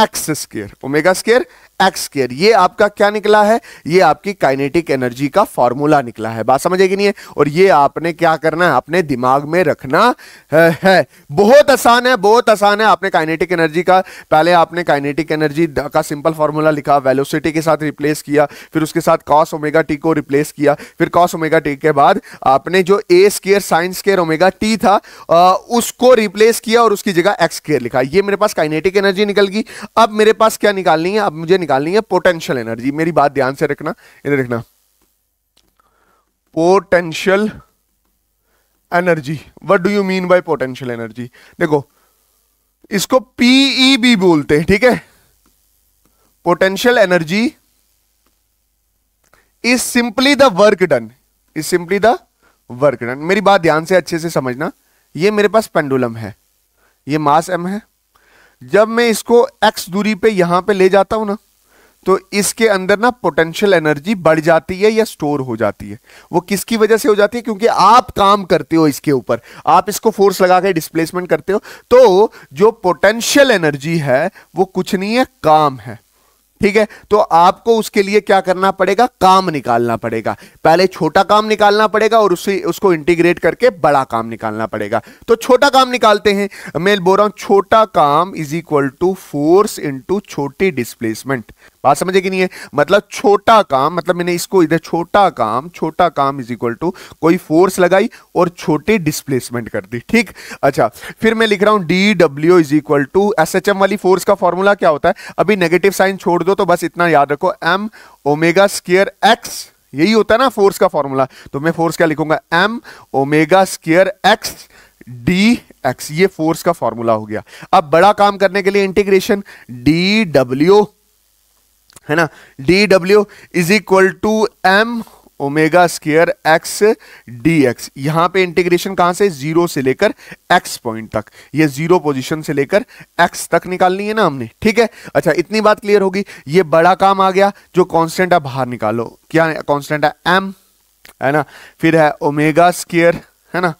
X square omega square X square ये आपका क्या निकला है ये आपकी काइनेटिक एनर्जी का फॉर्मूला निकला है बात समझे कि नहीं है और ये आपने क्या करना है अपने दिमाग में रखना है है। बहुत आसान है बहुत आसान है आपने काइनेटिक एनर्जी का पहले आपने काइनेटिक एनर्जी का सिंपल फॉर्मूला लिखा वेलोसिटी के साथ रिप्लेस किया फिर उसके साथ कॉस ओमेगा टी को रिप्लेस किया फिर कॉस ओमेगा टी के बाद आपने जो A square sine square omega T था आ, उसको रिप्लेस किया और उसकी जगह एक्स स्केयर लिखा ये मेरे पास काइनेटिक एनर्जी निकल गई अब मेरे पास क्या निकालनी है अब मुझे निकाल निकालनी है पोटेंशियल एनर्जी मेरी बात ध्यान से रखना इधर रखना potential energy what do you mean by potential energy देखो इसको भी e बोलते हैं ठीक है potential energy is simply the work done is simply the work done मेरी बात ध्यान से अच्छे से समझना ये मेरे पास पेंडुलम है ये मास एम है जब मैं इसको एक्स दूरी पे यहां पे ले जाता हूं ना तो इसके अंदर ना पोटेंशियल एनर्जी बढ़ जाती है या स्टोर हो जाती है वो किसकी वजह से हो जाती है क्योंकि आप काम करते हो इसके ऊपर आप इसको फोर्स लगा के डिस्प्लेसमेंट करते हो तो जो पोटेंशियल एनर्जी है वो कुछ नहीं है काम है ठीक है तो आपको उसके लिए क्या करना पड़ेगा काम निकालना पड़ेगा पहले छोटा काम निकालना पड़ेगा और उसे उसको इंटीग्रेट करके बड़ा काम निकालना पड़ेगा तो छोटा काम निकालते हैं मैं बोल रहा हूं छोटा काम is equal to force into छोटी डिस्प्लेसमेंट बात समझे कि नहीं है मतलब छोटा काम मतलब मैंने इसको इधर छोटा काम छोटा काम इज इक्वल टू कोई फोर्स लगाई और छोटे डिस्प्लेसमेंट कर दी ठीक अच्छा फिर मैं लिख रहा हूं D W is equal to S H M वाली फोर्स का फॉर्मूला क्या होता है अभी नेगेटिव साइन छोड़ दो तो बस इतना याद रखो एम ओमेगा स्केयर एक्स यही होता है ना फोर्स का फॉर्मूला तो मैं फोर्स क्या लिखूंगा M omega square X D X ये फोर्स का फॉर्मूला हो गया अब बड़ा काम करने के लिए इंटीग्रेशन डी डब्ल्यू है ना D W is equal to M omega square X D X यहां पे इंटीग्रेशन कहां से जीरो से लेकर एक्स पॉइंट तक ये जीरो पोजीशन से लेकर एक्स तक निकालनी है ना हमने ठीक है अच्छा इतनी बात क्लियर होगी ये बड़ा काम आ गया जो कांस्टेंट है बाहर निकालो क्या कांस्टेंट है एम है ना फिर है ओमेगा स्केयर है ना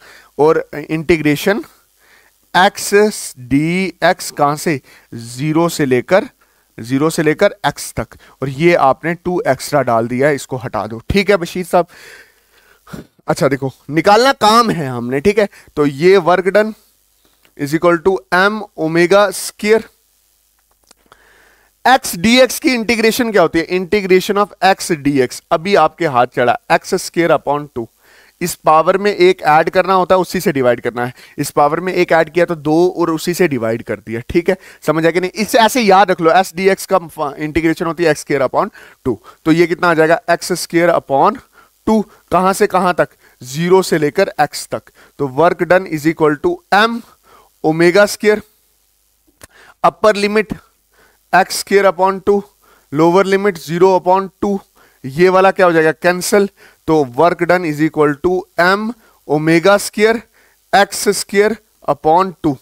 और इंटीग्रेशन एक्स डी एक्स कहां से जीरो से लेकर ज़ीरो से लेकर एक्स तक और ये आपने टू एक्स्ट्रा डाल दिया है इसको हटा दो ठीक है बशीर साहब अच्छा देखो निकालना काम है हमने ठीक है तो ये work done is equal to M omega square X D X की इंटीग्रेशन क्या होती है integration of X D X अभी आपके हाथ चढ़ा एक्स स्केयर अपॉन टू इस पावर में एक ऐड करना होता है उसी से डिवाइड करना है इस पावर में एक ऐड किया तो दो और उसी से डिवाइड कर दिया ठीक है समझ आएगा नहीं इससे ऐसे याद रख लो एस डी एक्स का इंटीग्रेशन होती है एक्स स्केयर अपॉन टू तो ये कितना आ जाएगा एक्स स्केयर अपॉन टू कहां से कहां तक जीरो से लेकर एक्स तक तो work done is equal to M omega square upper limit X square upon two lower limit zero upon two ये वाला क्या हो जाएगा कैंसिल तो work done is equal to M omega square X square upon two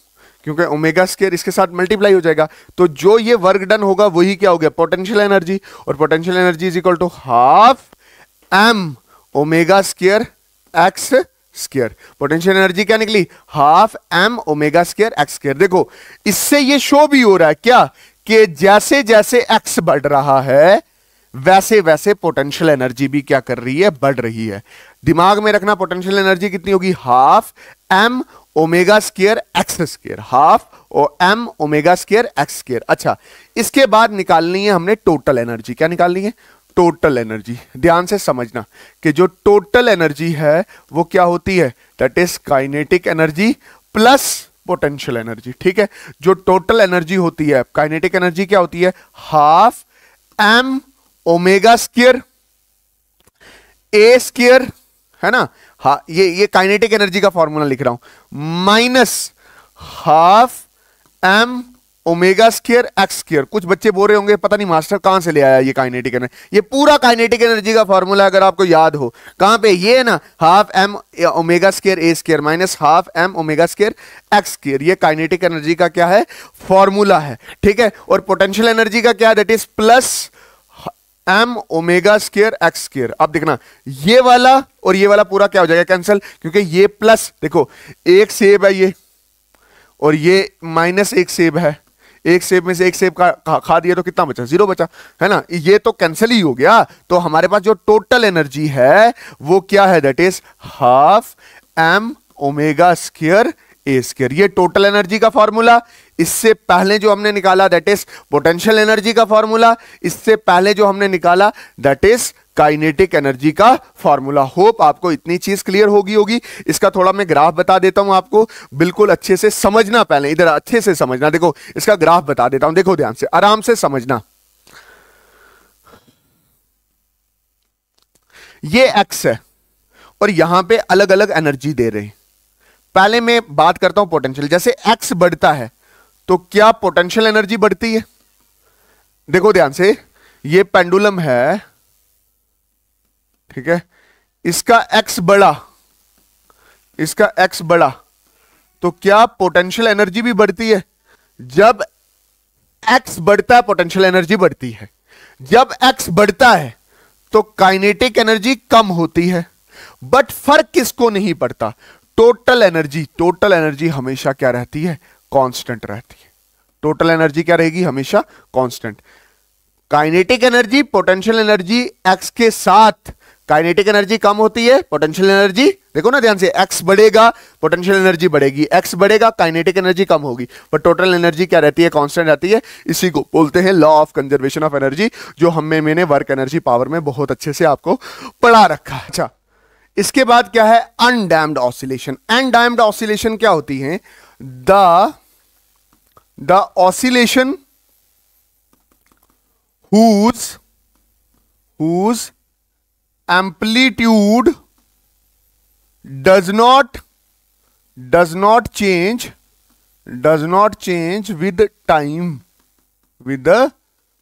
क्योंकि ओमेगा स्केयर इसके साथ मल्टीप्लाई हो जाएगा तो जो ये वर्क डन होगा वही क्या हो गया पोटेंशियल एनर्जी और potential energy is equal to half M omega square X square potential energy क्या निकली half M omega square X square देखो इससे ये शो भी हो रहा है क्या कि जैसे जैसे एक्स बढ़ रहा है वैसे वैसे पोटेंशियल एनर्जी भी क्या कर रही है बढ़ रही है दिमाग में रखना पोटेंशियल एनर्जी कितनी होगी half M omega square X square half और M omega square X square अच्छा इसके बाद निकालनी है हमने टोटल एनर्जी क्या निकालनी है टोटल एनर्जी ध्यान से समझना कि जो टोटल एनर्जी है वो क्या होती है that is kinetic energy plus potential energy ठीक है जो टोटल एनर्जी होती है काइनेटिक एनर्जी क्या होती है half M omega square A square है ना हा ये ये काइनेटिक एनर्जी का फॉर्मूला लिख रहा हूं minus half M omega square X square कुछ बच्चे बोल रहे होंगे पता नहीं मास्टर कहां से ले आया ये काइनेटिक एनर्जी ये पूरा काइनेटिक एनर्जी का फॉर्मूला अगर आपको याद हो कहां पे ये है ना half M omega square A square minus half M omega square X square ये काइनेटिक एनर्जी का क्या है फॉर्मूला है ठीक है और पोटेंशियल एनर्जी का क्या that is plus M omega square X square आप देखना ये वाला और ये वाला पूरा क्या हो जाएगा कैंसिल क्योंकि ये प्लस देखो एक सेब है ये और ये माइनस एक सेब है एक सेब में से एक सेब का खा दिया तो कितना बचा जीरो बचा है ना ये तो कैंसिल ही हो गया तो हमारे पास जो टोटल एनर्जी है वो क्या है that is half M omega square A square ये टोटल एनर्जी का फॉर्मूला इससे पहले जो हमने निकाला दैट इज पोटेंशियल एनर्जी का फॉर्मूला इससे पहले जो हमने निकाला दैट इज काइनेटिक एनर्जी का फॉर्मूला होप आपको इतनी चीज क्लियर होगी होगी इसका थोड़ा मैं ग्राफ बता देता हूं आपको बिल्कुल अच्छे से समझना पहले इधर अच्छे से समझना देखो इसका ग्राफ बता देता हूं देखो ध्यान से आराम से समझना ये एक्स है और यहां पे अलग अलग एनर्जी दे रहे हैं पहले मैं बात करता हूं पोटेंशियल जैसे एक्स बढ़ता है तो क्या पोटेंशियल एनर्जी बढ़ती है देखो ध्यान से ये पेंडुलम है ठीक है इसका एक्स बड़ा इसका एक्स बड़ा तो क्या पोटेंशियल एनर्जी भी बढ़ती है जब एक्स बढ़ता है पोटेंशियल एनर्जी बढ़ती है जब एक्स बढ़ता है तो काइनेटिक एनर्जी कम होती है बट फर्क किसको नहीं पड़ता टोटल एनर्जी टोटल एनर्जी हमेशा क्या रहती है कांस्टेंट रहती है टोटल एनर्जी क्या रहेगी हमेशा constant kinetic energy potential energy X के साथ काइनेटिक एनर्जी कम होती है पोटेंशियल एनर्जी देखो ना ध्यान से एक्स बढ़ेगा पोटेंशियल एनर्जी बढ़ेगी एक्स बढ़ेगा काइनेटिक एनर्जी कम होगी बट टोटल एनर्जी क्या रहती है कांस्टेंट रहती है इसी को बोलते हैं law of conservation of energy जो हमें मैंने वर्क एनर्जी पावर में बहुत अच्छे से आपको पढ़ा रखा है अच्छा इसके बाद क्या है अनडैम्ड ऑसिलेशन अनडैम्ड ऑसिलेशन क्या होती है the the oscillation whose whose amplitude does not does not change does not change with time with the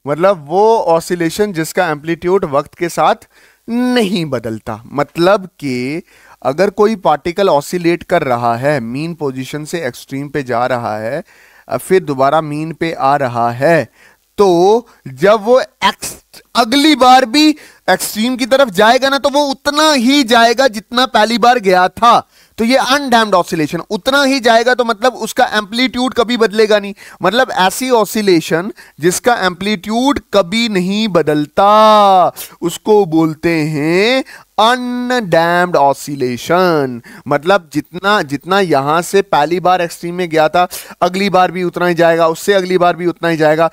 मतलब वो ऑसिलेशन जिसका एम्पलीट्यूड वक्त के साथ नहीं बदलता मतलब कि अगर कोई पार्टिकल ऑसिलेट कर रहा है मीन पोजीशन से एक्सट्रीम पे जा रहा है फिर दोबारा मीन पे आ रहा है तो जब वो एक्स अगली बार भी एक्सट्रीम की तरफ जाएगा ना तो वो उतना ही जाएगा जितना पहली बार गया था तो ये अनडैम्ड ऑसिलेशन उतना ही जाएगा तो मतलब उसका एम्पलीट्यूड कभी बदलेगा नहीं मतलब ऐसी ऑसिलेशन जिसका एम्पलीट्यूड कभी नहीं बदलता उसको बोलते हैं अनडैम्ड ऑसिलेशन मतलब जितना जितना यहां से पहली बार एक्सट्रीम में गया था अगली बार भी उतना ही जाएगा उससे अगली बार भी उतना ही जाएगा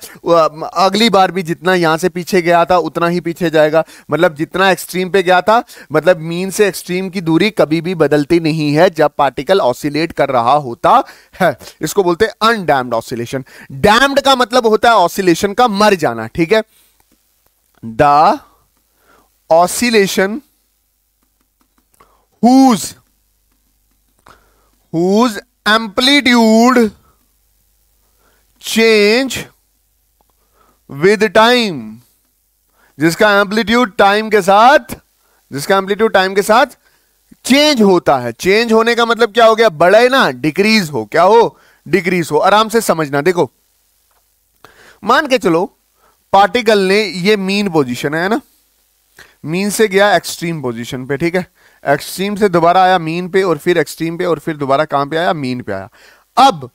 अगली बार भी जितना यहां से पीछे गया था उतना ही पीछे जाएगा मतलब जितना एक्सट्रीम पे गया था मतलब मीन से एक्सट्रीम की दूरी कभी भी बदलती नहीं है जब पार्टिकल ऑसिलेट कर रहा होता है इसको बोलते हैं अनडैम्ड ऑसिलेशन डैम्ड का मतलब होता है ऑसिलेशन का मर जाना ठीक है the oscillation whose whose amplitude change with time जिसका एम्पलीट्यूड टाइम के साथ जिसका एम्पलीट्यूड टाइम के साथ चेंज होता है चेंज होने का मतलब क्या हो गया बढ़े ना डिक्रीज हो क्या हो डिक्रीज हो आराम से समझना देखो मान के चलो पार्टिकल ने ये मीन पोजीशन है ना मीन से गया एक्सट्रीम पोजीशन पे ठीक है एक्सट्रीम से दोबारा आया मीन पे और फिर एक्सट्रीम पे और फिर दोबारा कहां पे आया मीन पे आया अब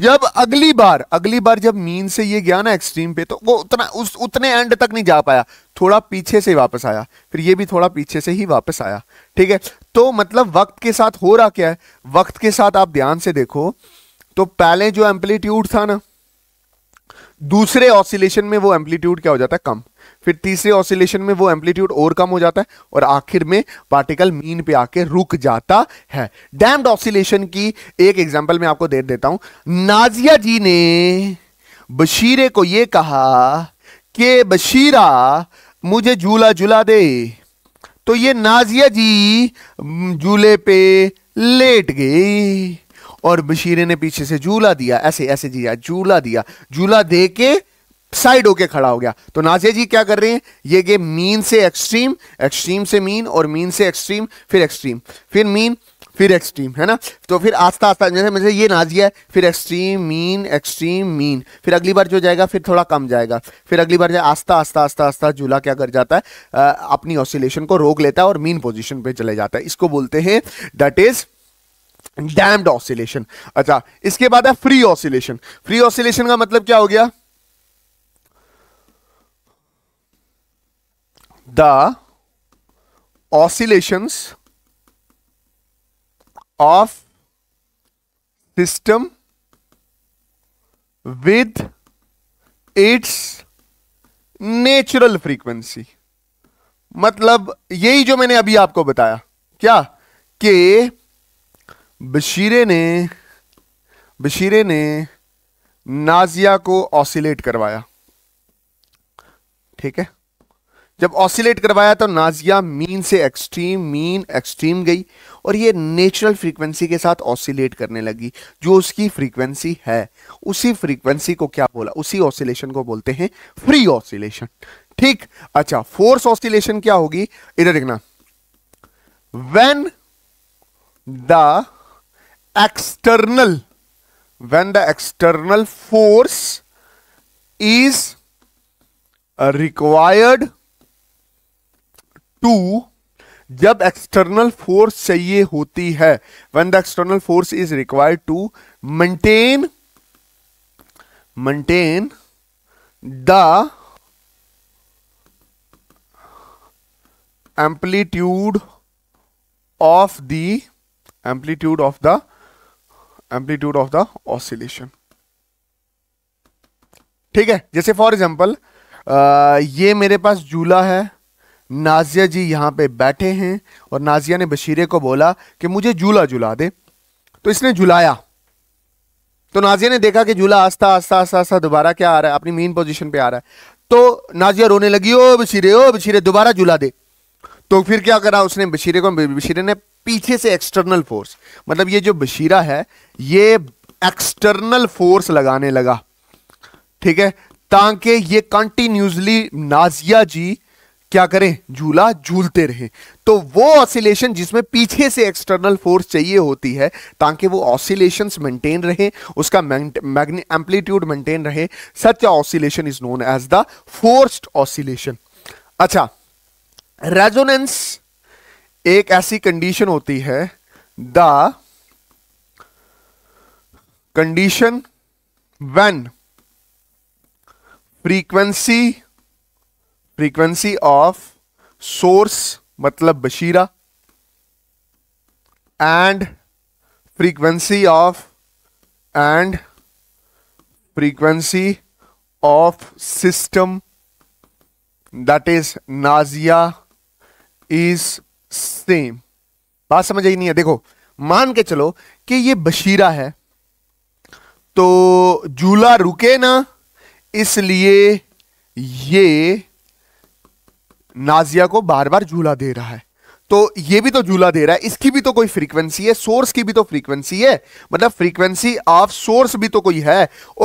जब अगली बार अगली बार जब मीन से ये गया ना एक्सट्रीम पे तो वो उतना उस उतने एंड तक नहीं जा पाया थोड़ा पीछे से वापस आया फिर ये भी थोड़ा पीछे से ही वापस आया ठीक है तो मतलब वक्त के साथ हो रहा क्या है वक्त के साथ आप ध्यान से देखो तो पहले जो एम्पलीट्यूड था ना दूसरे ऑसिलेशन में वो एम्पलीट्यूड क्या हो जाता है कम फिर तीसरे ऑसिलेशन में वो एम्पलीट्यूड और कम हो जाता है और आखिर में पार्टिकल मीन पे आके रुक जाता है डैम्ड ऑसिलेशन की एक एग्जाम्पल मैं आपको दे देता हूं नाजिया जी ने बशीरे को यह कहा कि बशीरा मुझे झूला झूला दे तो ये नाजिया जी झूले पे लेट गई और बशीरे ने पीछे से झूला दिया ऐसे ऐसे जिया झूला दिया झूला दे के साइड होके खड़ा हो गया तो नाजिया जी क्या कर रहे हैं ये गे मीन से एक्सट्रीम एक्सट्रीम से मीन और मीन से एक्सट्रीम फिर एक्सट्रीम फिर मीन फिर एक्सट्रीम है ना तो फिर आस्ता आस्ता जैसे मैं ये नाजिया है फिर एक्सट्रीम मीन एक्सट्रीम मीन फिर अगली बार जो जाएगा फिर थोड़ा कम जाएगा फिर अगली बार जाए आस्ता आस्ता आस्ता आस्ता झूला क्या कर जाता है आ, अपनी ऑसिलेशन को रोक लेता है और मीन पोजिशन पर चले जाता है इसको बोलते हैं दैट इज डैम्ड ऑसिलेशन अच्छा इसके बाद है फ्री ऑसिलेशन फ्री ऑसिलेशन का मतलब क्या हो गया the oscillations of system with its natural frequency मतलब यही जो मैंने अभी आपको बताया क्या कि बशीरे ने बशीरे ने नाजिया को ऑसिलेट करवाया ठीक है जब ऑसिलेट करवाया तो नाजिया मीन से एक्सट्रीम मीन एक्सट्रीम गई और ये नेचुरल फ्रीक्वेंसी के साथ ऑसिलेट करने लगी जो उसकी फ्रीक्वेंसी है उसी फ्रीक्वेंसी को क्या बोला उसी ऑसिलेशन को बोलते हैं फ्री ऑसिलेशन ठीक अच्छा फोर्स ऑसिलेशन क्या होगी इधर देखना when the external when the external force is required to जब एक्सटर्नल फोर्स चाहिए होती है when the external force is required to maintain maintain the amplitude of the amplitude of the amplitude of the oscillation ठीक है जैसे फॉर एग्जाम्पल ये मेरे पास झूला है नाजिया जी यहाँ पे बैठे हैं और नाजिया ने बशीरे को बोला कि मुझे झूला झुला दे तो इसने झुलाया तो नाजिया ने देखा कि झूला आस्ता आस्ता आस्ता आस्ता दोबारा क्या आ रहा है अपनी मेन पोजीशन पे आ रहा है तो नाजिया रोने लगी ओ बशीरे ओ बशीरे दोबारा झूला दे तो फिर क्या करा उसने बशीरे को बशीरे ने पीछे से एक्सटर्नल फोर्स मतलब ये जो बशीरा है ये एक्सटर्नल फोर्स लगाने लगा ठीक है ताकि ये कंटिन्यूसली नाजिया जी क्या करें झूला झूलते रहें तो वो ऑसिलेशन जिसमें पीछे से एक्सटर्नल फोर्स चाहिए होती है ताकि वो ऑसिलेशन मेंटेन रहे उसका एम्पलीट्यूड मेंटेन रहे such oscillation is known as the forced oscillation अच्छा रेजोनेंस एक ऐसी कंडीशन होती है the condition when frequency frequency of source मतलब Bashira and frequency of and frequency of system that is Nazia is same बात समझ आई नहीं है देखो मान के चलो कि ये बशीरा है तो झूला रुके ना इसलिए ये नाजिया को बार बार झूला दे रहा है तो ये भी तो झूला दे रहा है इसकी भी तो कोई फ्रीक्वेंसी है सोर्स की भी तो फ्रीक्वेंसी है मतलब फ्रीक्वेंसी ऑफ सोर्स भी तो कोई है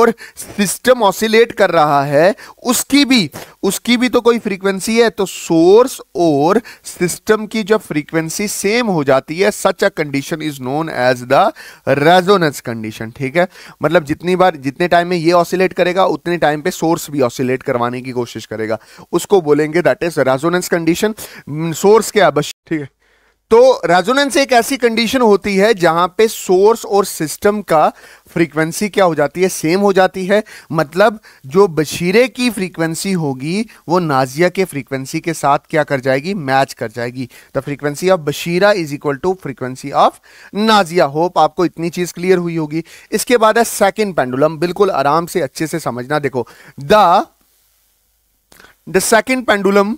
और सिस्टम ऑसिलेट कर रहा है उसकी भी उसकी भी तो कोई फ्रीक्वेंसी है तो सोर्स और सिस्टम की जब फ्रीक्वेंसी सेम हो जाती है such a condition is known as the resonance condition ठीक है मतलब जितनी बार जितने टाइम में ये ऑसिलेट करेगा उतने टाइम पे सोर्स भी ऑसिलेट करवाने की कोशिश करेगा उसको बोलेंगे that is resonance condition source के अवश्य ठीक तो रेजोनेंस एक ऐसी कंडीशन होती है जहां पे सोर्स और सिस्टम का फ्रीक्वेंसी क्या हो जाती है सेम हो जाती है मतलब जो बशीरे की फ्रीक्वेंसी होगी वो नाजिया के फ्रीक्वेंसी के साथ क्या कर जाएगी मैच कर जाएगी the frequency of Bashira is equal to frequency of Nazia hope आपको इतनी चीज क्लियर हुई होगी इसके बाद है सेकेंड पेंडुलम बिल्कुल आराम से अच्छे से समझना देखो the the second pendulum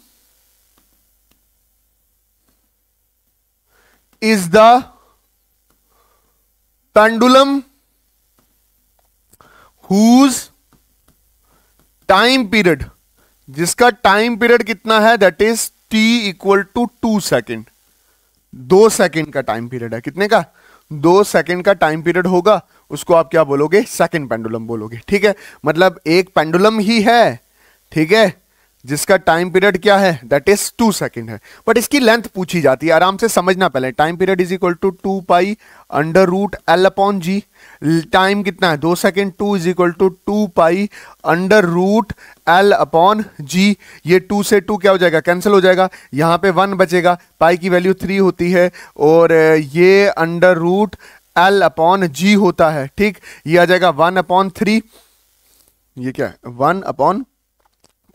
is the pendulum whose time period जिसका टाइम पीरियड कितना है that is T equal to two second दो सेकेंड का टाइम पीरियड है कितने का दो सेकेंड का टाइम पीरियड होगा उसको आप क्या बोलोगे सेकेंड पेंडुलम बोलोगे ठीक है मतलब एक पेंडुलम ही है ठीक है जिसका टाइम पीरियड क्या है दैट इज टू सेकेंड है बट इसकी लेंथ पूछी जाती है आराम से समझना पहले time period is equal to two pi under root L upon G time कितना है दो second two is equal to two pi under root L upon G ये टू से टू क्या हो जाएगा कैंसिल हो जाएगा यहाँ पे वन बचेगा पाई की वैल्यू थ्री होती है और ये under root L upon G होता है ठीक ये आ जाएगा वन अपॉन थ्री ये क्या है वन अपॉन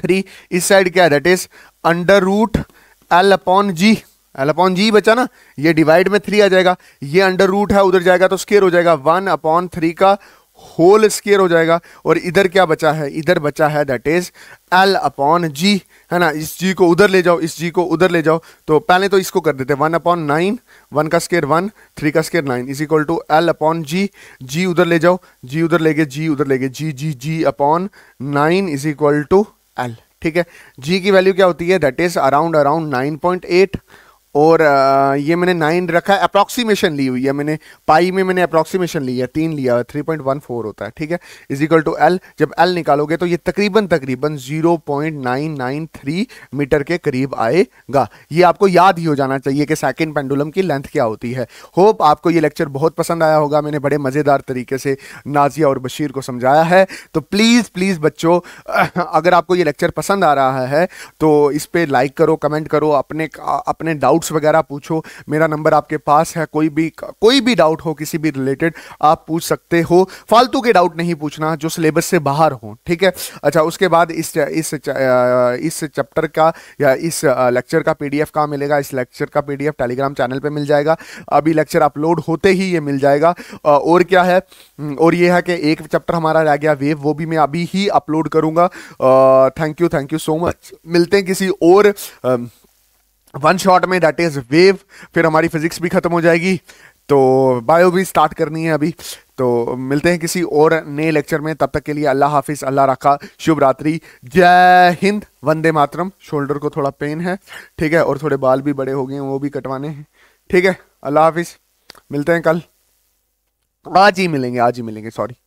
थ्री इस साइड क्या है that is under root L upon G L upon G बचा ना ये डिवाइड में थ्री आ जाएगा ये अंडर रूट है उधर जाएगा तो स्केयर हो जाएगा वन अपॉन थ्री का होल स्केयर हो जाएगा और इधर क्या बचा है इधर बचा है that is L upon G है ना इस जी को उधर ले जाओ इस जी को उधर ले जाओ तो पहले तो इसको कर देते वन अपॉन नाइन वन का स्केयर वन थ्री का square nine is equal to L upon G G उधर ले जाओ जी उधर ले गए जी उधर ले गए G G G upon nine is equal to L ठीक है जी की वैल्यू क्या होती है that is around around nine point eight और ये मैंने नाइन रखा है अप्रॉक्सीमेशन ली हुई है मैंने पाई में मैंने अप्रॉक्सीमेशन ली है तीन लिया है थ्री पॉइंट वन फोर होता है ठीक है इज इक्वल टू एल जब एल निकालोगे तो ये तकरीबन तकरीबन zero point nine nine three metre के करीब आएगा ये आपको याद ही हो जाना चाहिए कि सेकेंड पेंडुलम की लेंथ क्या होती है होप आपको ये लेक्चर बहुत पसंद आया होगा मैंने बड़े मज़ेदार तरीके से नाजिया और बशीर को समझाया है तो प्लीज़ प्लीज़ बच्चों अगर आपको ये लेक्चर पसंद आ रहा है तो इस पर लाइक करो कमेंट करो अपने अपने डाउट डाउट्स वगैरह पूछो मेरा नंबर आपके पास है कोई भी कोई भी डाउट हो किसी भी रिलेटेड आप पूछ सकते हो फालतू के डाउट नहीं पूछना जो सिलेबस से बाहर हो ठीक है अच्छा उसके बाद इस इस इस चैप्टर का या इस लेक्चर का पीडीएफ कहाँ मिलेगा इस लेक्चर का पीडीएफ टेलीग्राम चैनल पर मिल जाएगा अभी लेक्चर अपलोड होते ही ये मिल जाएगा और क्या है हम्म, और ये है कि एक चैप्टर हमारा रह गया वेव वो भी मैं अभी ही अपलोड करूँगा thank you thank you so much मिलते हैं किसी और वन शॉट में दैट इज़ वेव फिर हमारी फिजिक्स भी ख़त्म हो जाएगी तो बायो भी स्टार्ट करनी है अभी तो मिलते हैं किसी और नए लेक्चर में तब तक के लिए अल्लाह हाफिज़ अल्लाह रखा शुभ रात्रि जय हिंद वंदे मातरम शोल्डर को थोड़ा पेन है ठीक है और थोड़े बाल भी बड़े हो गए हैं वो भी कटवाने हैं ठीक है अल्लाह हाफिज़ मिलते हैं कल आज ही मिलेंगे आज ही मिलेंगे सॉरी